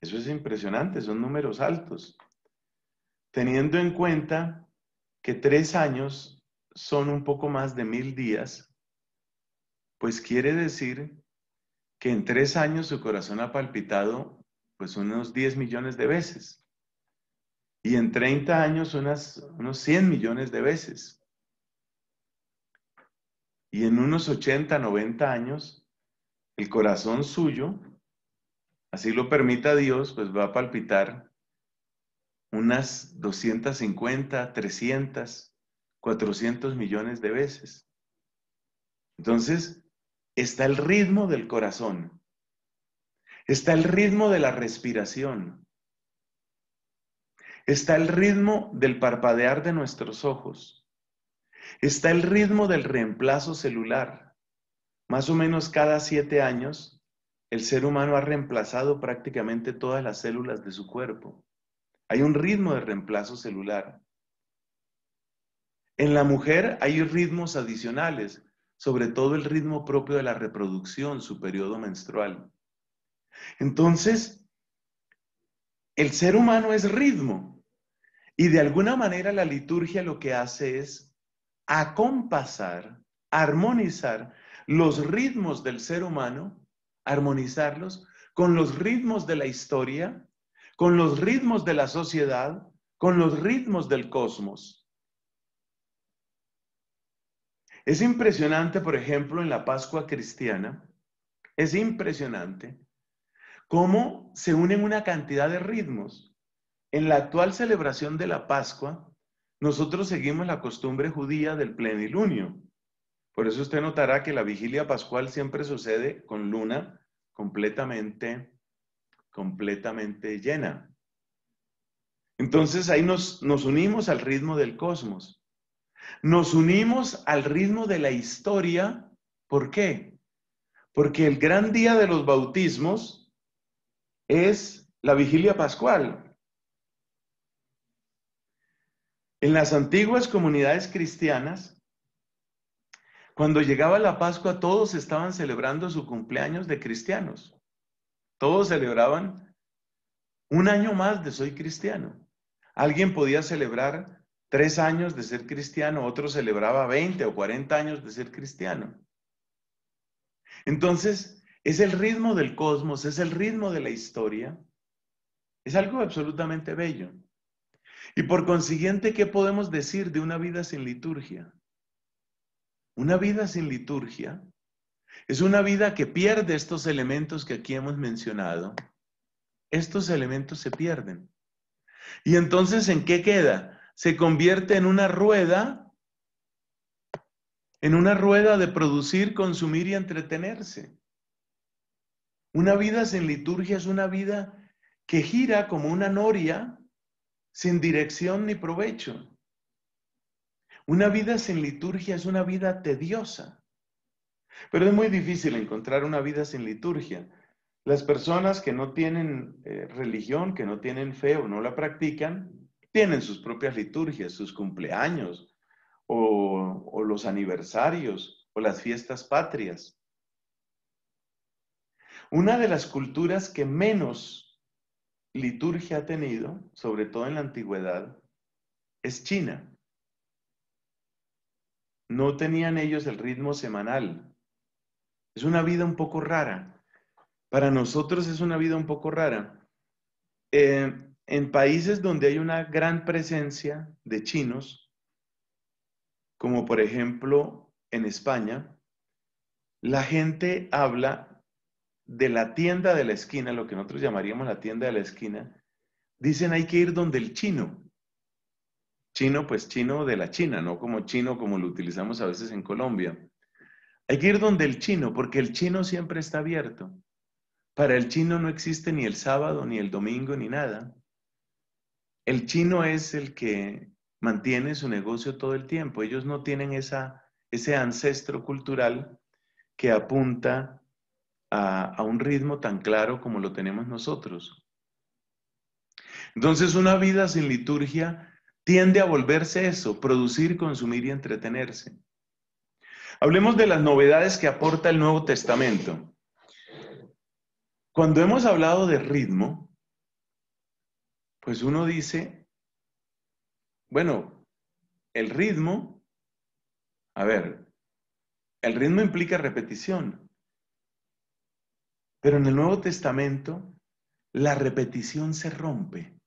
Eso es impresionante, son números altos. Teniendo en cuenta que tres años son un poco más de mil días, pues quiere decir que en tres años su corazón ha palpitado pues unos 10 millones de veces. Y en 30 años unos 100 millones de veces. Y en unos 80, 90 años, el corazón suyo, así lo permita Dios, pues va a palpitar unas 250, 300, 400 millones de veces. Entonces, está el ritmo del corazón. Está el ritmo de la respiración. Está el ritmo del parpadear de nuestros ojos. Está el ritmo del reemplazo celular. Más o menos cada siete años, el ser humano ha reemplazado prácticamente todas las células de su cuerpo. Hay un ritmo de reemplazo celular. En la mujer hay ritmos adicionales, sobre todo el ritmo propio de la reproducción, su periodo menstrual. Entonces, el ser humano es ritmo y de alguna manera la liturgia lo que hace es acompasar, armonizar los ritmos del ser humano, armonizarlos con los ritmos de la historia, con los ritmos de la sociedad, con los ritmos del cosmos. Es impresionante, por ejemplo, en la Pascua cristiana, es impresionante cómo se unen una cantidad de ritmos. En la actual celebración de la Pascua, nosotros seguimos la costumbre judía del plenilunio. Por eso usted notará que la vigilia pascual siempre sucede con luna completamente, completamente llena. Entonces ahí nos, nos unimos al ritmo del cosmos. Nos unimos al ritmo de la historia. ¿Por qué? Porque el gran día de los bautismos es la vigilia pascual. En las antiguas comunidades cristianas, cuando llegaba la Pascua, todos estaban celebrando su cumpleaños de cristianos. Todos celebraban un año más de soy cristiano. Alguien podía celebrar tres años de ser cristiano, otro celebraba 20 o 40 años de ser cristiano. Entonces, es el ritmo del cosmos, es el ritmo de la historia. Es algo absolutamente bello. Y por consiguiente, ¿qué podemos decir de una vida sin liturgia? Una vida sin liturgia es una vida que pierde estos elementos que aquí hemos mencionado. Estos elementos se pierden. Y entonces, ¿en qué queda? Se convierte en una rueda, en una rueda de producir, consumir y entretenerse. Una vida sin liturgia es una vida que gira como una noria sin dirección ni provecho. Una vida sin liturgia es una vida tediosa. Pero es muy difícil encontrar una vida sin liturgia. Las personas que no tienen eh, religión, que no tienen fe o no la practican, tienen sus propias liturgias, sus cumpleaños o los aniversarios o las fiestas patrias. Una de las culturas que menos liturgia ha tenido, sobre todo en la antigüedad, es China. No tenían ellos el ritmo semanal. Es una vida un poco rara. Para nosotros es una vida un poco rara. Eh, en países donde hay una gran presencia de chinos, como por ejemplo en España, la gente habla de la tienda de la esquina, lo que nosotros llamaríamos la tienda de la esquina, dicen hay que ir donde el chino. Chino, pues chino de la China, no como chino como lo utilizamos a veces en Colombia. Hay que ir donde el chino, porque el chino siempre está abierto. Para el chino no existe ni el sábado, ni el domingo, ni nada. El chino es el que mantiene su negocio todo el tiempo. Ellos no tienen esa, ese ancestro cultural que apunta a, un ritmo tan claro como lo tenemos nosotros. Entonces una vida sin liturgia tiende a volverse eso, producir, consumir y entretenerse. Hablemos de las novedades que aporta el Nuevo Testamento. Cuando hemos hablado de ritmo, pues uno dice, bueno, el ritmo, a ver, el ritmo implica repetición. Pero en el Nuevo Testamento la repetición se rompe.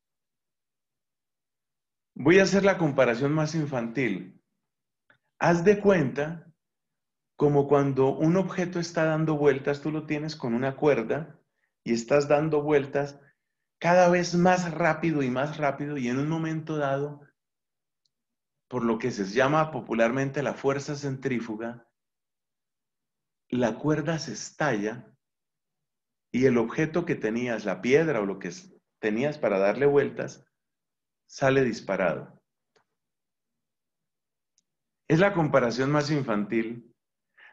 Voy a hacer la comparación más infantil. Haz de cuenta como cuando un objeto está dando vueltas, tú lo tienes con una cuerda y estás dando vueltas cada vez más rápido y más rápido y en un momento dado, por lo que se llama popularmente la fuerza centrífuga, la cuerda se estalla y el objeto que tenías, la piedra o lo que tenías para darle vueltas, sale disparado. Es la comparación más infantil,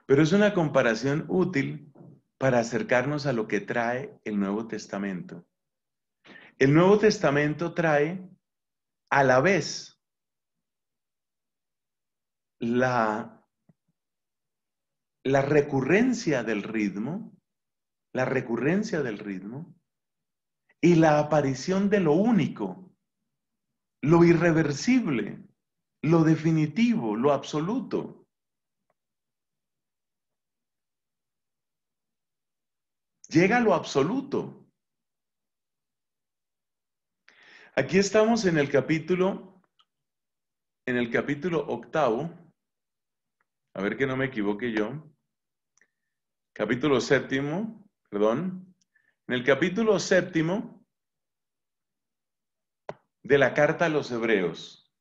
pero es una comparación útil para acercarnos a lo que trae el Nuevo Testamento. El Nuevo Testamento trae a la vez la, la recurrencia del ritmo la recurrencia del ritmo y la aparición de lo único, lo irreversible, lo definitivo, lo absoluto. Llega lo absoluto. Aquí estamos en el capítulo, en el capítulo octavo, a ver que no me equivoque yo, capítulo séptimo, perdón, en el capítulo séptimo de la carta a los hebreos,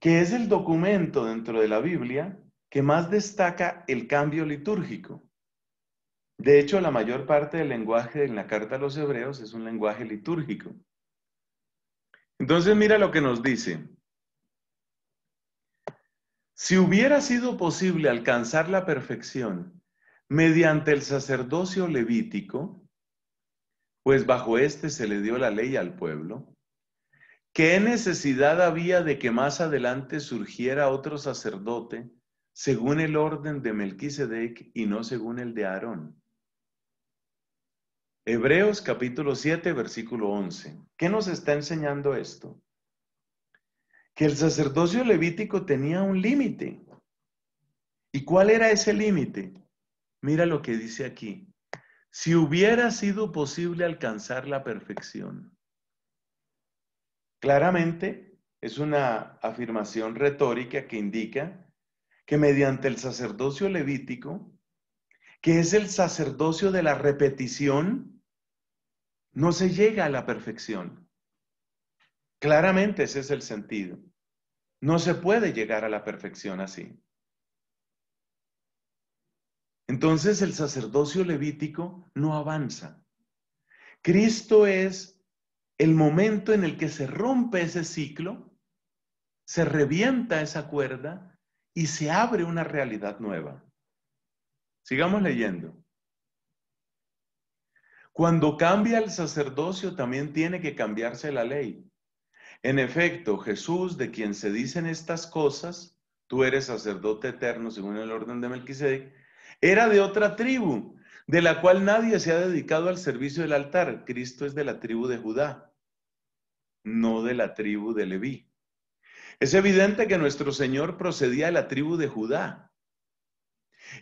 que es el documento dentro de la Biblia que más destaca el cambio litúrgico. De hecho, la mayor parte del lenguaje en la carta a los hebreos es un lenguaje litúrgico. Entonces mira lo que nos dice. Si hubiera sido posible alcanzar la perfección mediante el sacerdocio levítico, pues bajo este se le dio la ley al pueblo, ¿qué necesidad había de que más adelante surgiera otro sacerdote según el orden de Melquisedec y no según el de Aarón? Hebreos capítulo 7, versículo 11. ¿Qué nos está enseñando esto? Que el sacerdocio levítico tenía un límite. ¿Y cuál era ese límite? Mira lo que dice aquí. Si hubiera sido posible alcanzar la perfección. Claramente es una afirmación retórica que indica que mediante el sacerdocio levítico, que es el sacerdocio de la repetición, no se llega a la perfección. Claramente ese es el sentido. No se puede llegar a la perfección así. Entonces el sacerdocio levítico no avanza. Cristo es el momento en el que se rompe ese ciclo, se revienta esa cuerda y se abre una realidad nueva. Sigamos leyendo. Cuando cambia el sacerdocio también tiene que cambiarse la ley. En efecto, Jesús, de quien se dicen estas cosas, tú eres sacerdote eterno según el orden de Melquisedec, era de otra tribu, de la cual nadie se ha dedicado al servicio del altar. Cristo es de la tribu de Judá, no de la tribu de Leví. Es evidente que nuestro Señor procedía de la tribu de Judá.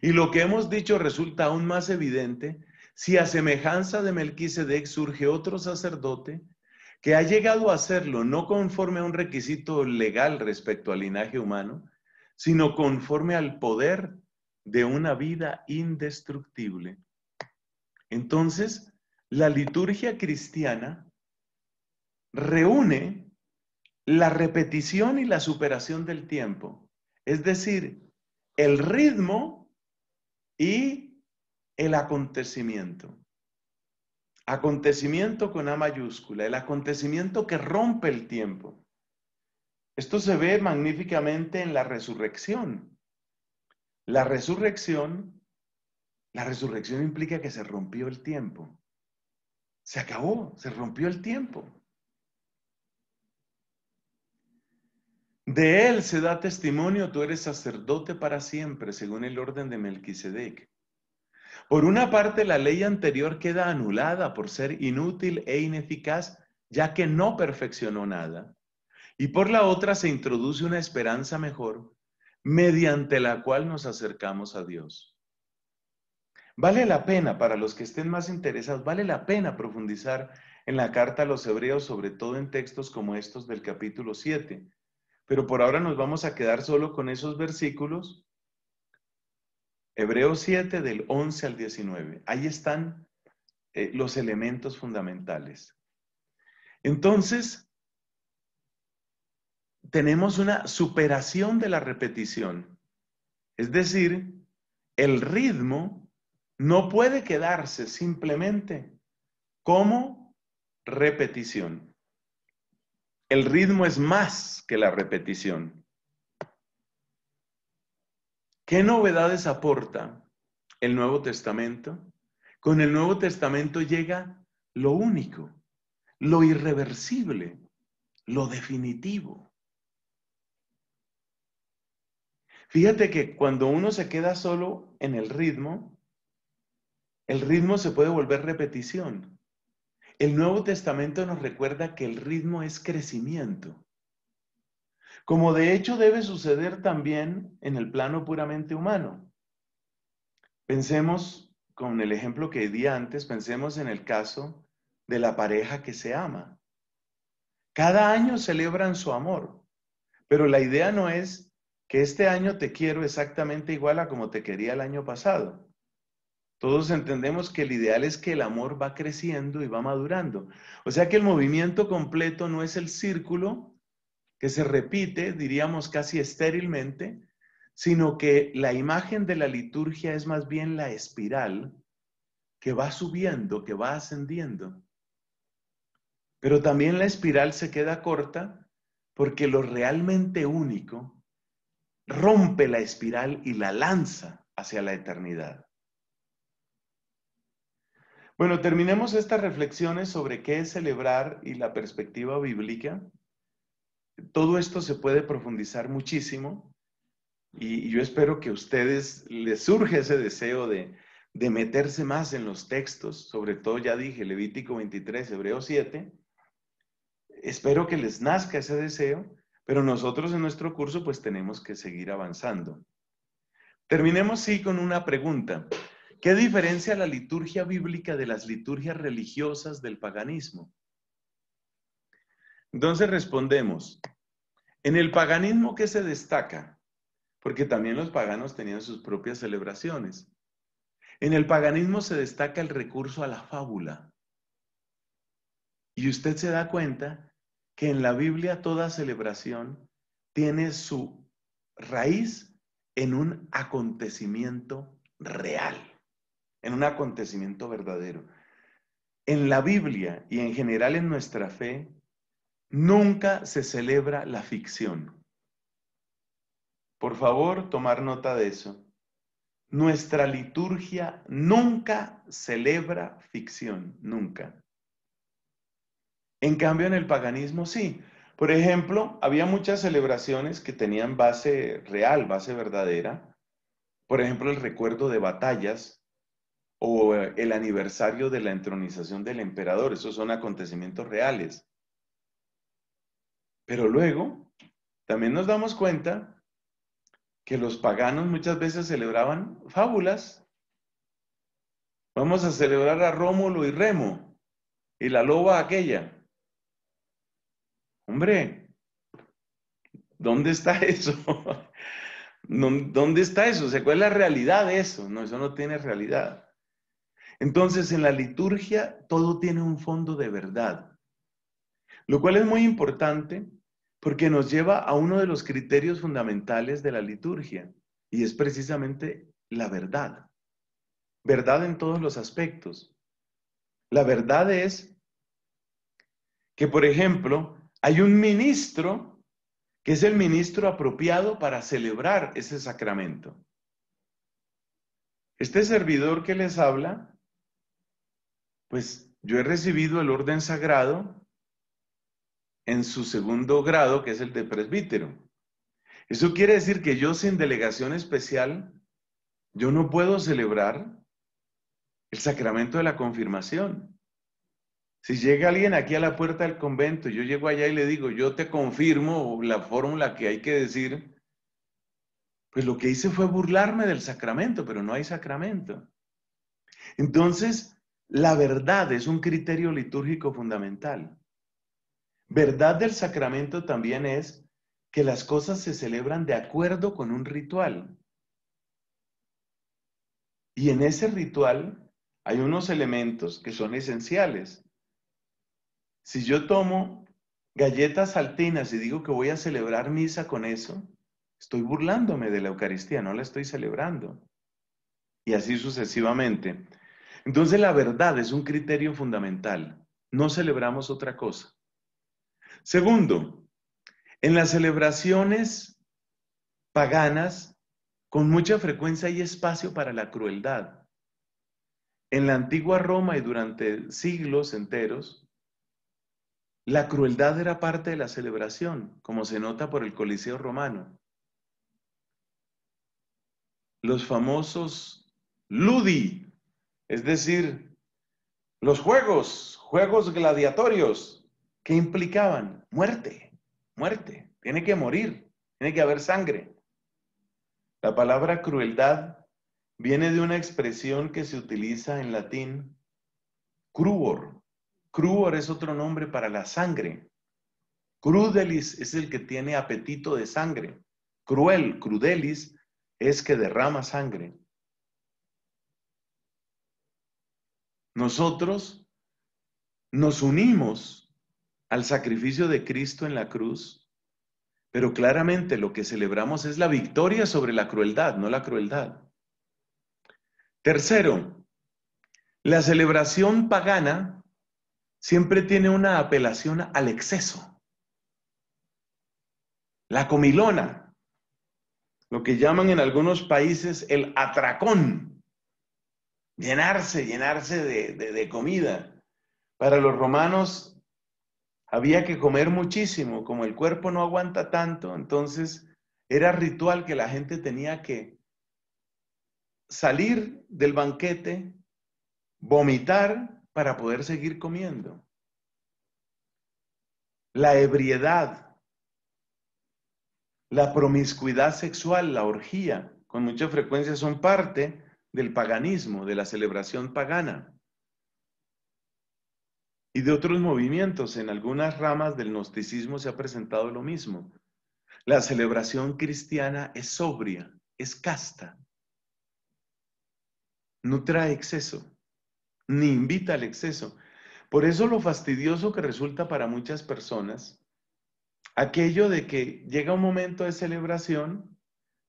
Y lo que hemos dicho resulta aún más evidente si a semejanza de Melquisedec surge otro sacerdote que ha llegado a hacerlo no conforme a un requisito legal respecto al linaje humano, sino conforme al poder de una vida indestructible. Entonces, la liturgia cristiana reúne la repetición y la superación del tiempo, es decir, el ritmo y el acontecimiento. Acontecimiento con A mayúscula, el acontecimiento que rompe el tiempo. Esto se ve magníficamente en la resurrección, la resurrección, la resurrección implica que se rompió el tiempo. Se acabó, se rompió el tiempo. De él se da testimonio, tú eres sacerdote para siempre, según el orden de Melquisedec. Por una parte, la ley anterior queda anulada por ser inútil e ineficaz, ya que no perfeccionó nada. Y por la otra, se introduce una esperanza mejor, mediante la cual nos acercamos a Dios. Vale la pena, para los que estén más interesados, vale la pena profundizar en la carta a los hebreos, sobre todo en textos como estos del capítulo 7. Pero por ahora nos vamos a quedar solo con esos versículos. Hebreos 7 del 11 al 19. Ahí están eh, los elementos fundamentales. Entonces, tenemos una superación de la repetición. Es decir, el ritmo no puede quedarse simplemente como repetición. El ritmo es más que la repetición. ¿Qué novedades aporta el Nuevo Testamento? Con el Nuevo Testamento llega lo único, lo irreversible, lo definitivo. Fíjate que cuando uno se queda solo en el ritmo, el ritmo se puede volver repetición. El Nuevo Testamento nos recuerda que el ritmo es crecimiento. Como de hecho debe suceder también en el plano puramente humano. Pensemos con el ejemplo que di antes, pensemos en el caso de la pareja que se ama. Cada año celebran su amor, pero la idea no es que este año te quiero exactamente igual a como te quería el año pasado. Todos entendemos que el ideal es que el amor va creciendo y va madurando. O sea que el movimiento completo no es el círculo que se repite, diríamos casi estérilmente, sino que la imagen de la liturgia es más bien la espiral que va subiendo, que va ascendiendo. Pero también la espiral se queda corta porque lo realmente único rompe la espiral y la lanza hacia la eternidad. Bueno, terminemos estas reflexiones sobre qué es celebrar y la perspectiva bíblica. Todo esto se puede profundizar muchísimo y yo espero que a ustedes les surge ese deseo de, de meterse más en los textos, sobre todo ya dije Levítico 23, Hebreo 7. Espero que les nazca ese deseo pero nosotros en nuestro curso pues tenemos que seguir avanzando. Terminemos sí con una pregunta. ¿Qué diferencia la liturgia bíblica de las liturgias religiosas del paganismo? Entonces respondemos, en el paganismo ¿qué se destaca, porque también los paganos tenían sus propias celebraciones, en el paganismo se destaca el recurso a la fábula. Y usted se da cuenta que en la Biblia toda celebración tiene su raíz en un acontecimiento real, en un acontecimiento verdadero. En la Biblia y en general en nuestra fe, nunca se celebra la ficción. Por favor, tomar nota de eso. Nuestra liturgia nunca celebra ficción, nunca. En cambio, en el paganismo sí. Por ejemplo, había muchas celebraciones que tenían base real, base verdadera. Por ejemplo, el recuerdo de batallas o eh, el aniversario de la entronización del emperador. Esos son acontecimientos reales. Pero luego, también nos damos cuenta que los paganos muchas veces celebraban fábulas. Vamos a celebrar a Rómulo y Remo y la loba aquella. Hombre, ¿dónde está eso? ¿Dónde está eso? ¿Se ¿cuál es la realidad de eso? No, eso no tiene realidad. Entonces, en la liturgia todo tiene un fondo de verdad, lo cual es muy importante porque nos lleva a uno de los criterios fundamentales de la liturgia, y es precisamente la verdad. Verdad en todos los aspectos. La verdad es que, por ejemplo, hay un ministro que es el ministro apropiado para celebrar ese sacramento. Este servidor que les habla, pues yo he recibido el orden sagrado en su segundo grado, que es el de presbítero. Eso quiere decir que yo sin delegación especial, yo no puedo celebrar el sacramento de la confirmación. Si llega alguien aquí a la puerta del convento, yo llego allá y le digo, yo te confirmo la fórmula que hay que decir, pues lo que hice fue burlarme del sacramento, pero no hay sacramento. Entonces, la verdad es un criterio litúrgico fundamental. Verdad del sacramento también es que las cosas se celebran de acuerdo con un ritual. Y en ese ritual hay unos elementos que son esenciales. Si yo tomo galletas saltinas y digo que voy a celebrar misa con eso, estoy burlándome de la Eucaristía, no la estoy celebrando. Y así sucesivamente. Entonces la verdad es un criterio fundamental. No celebramos otra cosa. Segundo, en las celebraciones paganas, con mucha frecuencia hay espacio para la crueldad. En la antigua Roma y durante siglos enteros, la crueldad era parte de la celebración, como se nota por el Coliseo romano. Los famosos ludi, es decir, los juegos, juegos gladiatorios, que implicaban muerte, muerte, tiene que morir, tiene que haber sangre. La palabra crueldad viene de una expresión que se utiliza en latín, cruor, Cruor es otro nombre para la sangre. Crudelis es el que tiene apetito de sangre. Cruel, crudelis, es que derrama sangre. Nosotros nos unimos al sacrificio de Cristo en la cruz, pero claramente lo que celebramos es la victoria sobre la crueldad, no la crueldad. Tercero, la celebración pagana siempre tiene una apelación al exceso. La comilona, lo que llaman en algunos países el atracón, llenarse, llenarse de, comida. Para los romanos había que comer muchísimo, como el cuerpo no aguanta tanto, entonces era ritual que la gente tenía que salir del banquete, vomitar para poder seguir comiendo. La ebriedad, la promiscuidad sexual, la orgía, con mucha frecuencia son parte del paganismo, de la celebración pagana y de otros movimientos. En algunas ramas del gnosticismo se ha presentado lo mismo. La celebración cristiana es sobria, es casta, no trae exceso ni invita al exceso. Por eso lo fastidioso que resulta para muchas personas, aquello de que llega un momento de celebración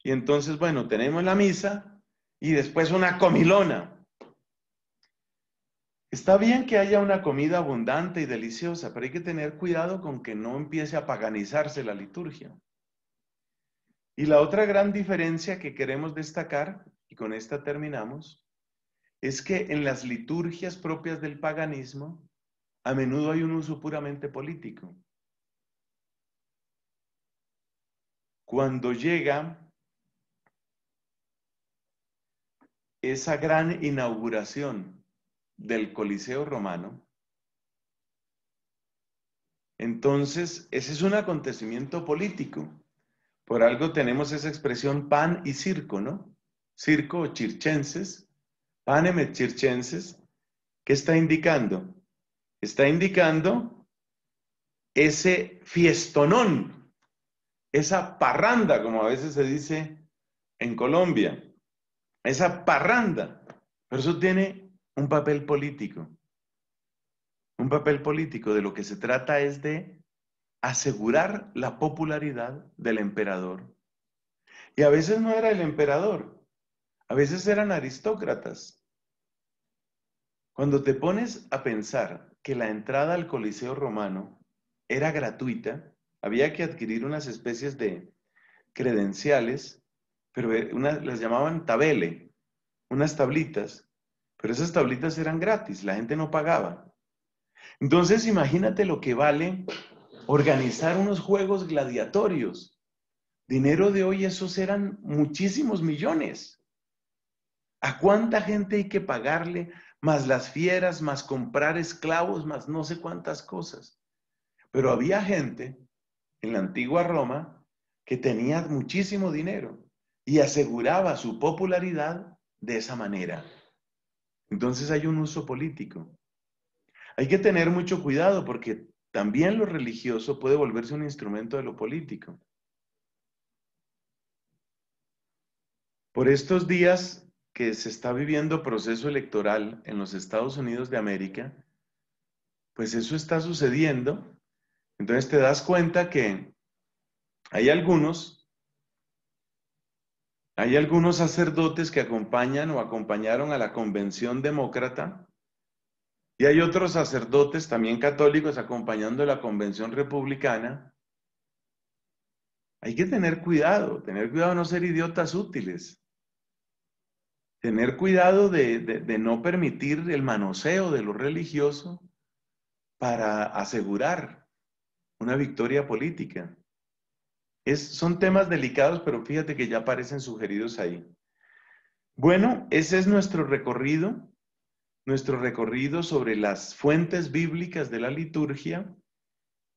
y entonces, bueno, tenemos la misa y después una comilona. Está bien que haya una comida abundante y deliciosa, pero hay que tener cuidado con que no empiece a paganizarse la liturgia. Y la otra gran diferencia que queremos destacar, y con esta terminamos, es que en las liturgias propias del paganismo a menudo hay un uso puramente político. Cuando llega esa gran inauguración del Coliseo romano, entonces ese es un acontecimiento político. Por algo tenemos esa expresión pan y circo, ¿no? Circo o chirchenses, Panem ¿qué está indicando? Está indicando ese fiestonón, esa parranda, como a veces se dice en Colombia, esa parranda. Pero eso tiene un papel político. Un papel político de lo que se trata es de asegurar la popularidad del emperador. Y a veces no era el emperador, a veces eran aristócratas cuando te pones a pensar que la entrada al Coliseo romano era gratuita, había que adquirir unas especies de credenciales, pero eh, unas las llamaban tabele, unas tablitas, pero esas tablitas eran gratis, la gente no pagaba. Entonces imagínate lo que vale organizar unos juegos gladiatorios. Dinero de hoy, esos eran muchísimos millones. ¿A cuánta gente hay que pagarle más las fieras, más comprar esclavos, más no sé cuántas cosas. Pero había gente en la antigua Roma que tenía muchísimo dinero y aseguraba su popularidad de esa manera. Entonces hay un uso político. Hay que tener mucho cuidado porque también lo religioso puede volverse un instrumento de lo político. Por estos días que se está viviendo proceso electoral en los Estados Unidos de América, pues eso está sucediendo. Entonces te das cuenta que hay algunos, hay algunos sacerdotes que acompañan o acompañaron a la convención demócrata y hay otros sacerdotes también católicos acompañando la convención republicana. Hay que tener cuidado, tener cuidado de no ser idiotas útiles tener cuidado de, no permitir el manoseo de lo religioso para asegurar una victoria política. Es, son temas delicados, pero fíjate que ya aparecen sugeridos ahí. Bueno, ese es nuestro recorrido, nuestro recorrido sobre las fuentes bíblicas de la liturgia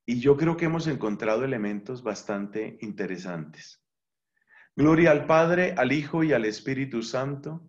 y yo creo que hemos encontrado elementos bastante interesantes. Gloria al Padre, al Hijo y al Espíritu Santo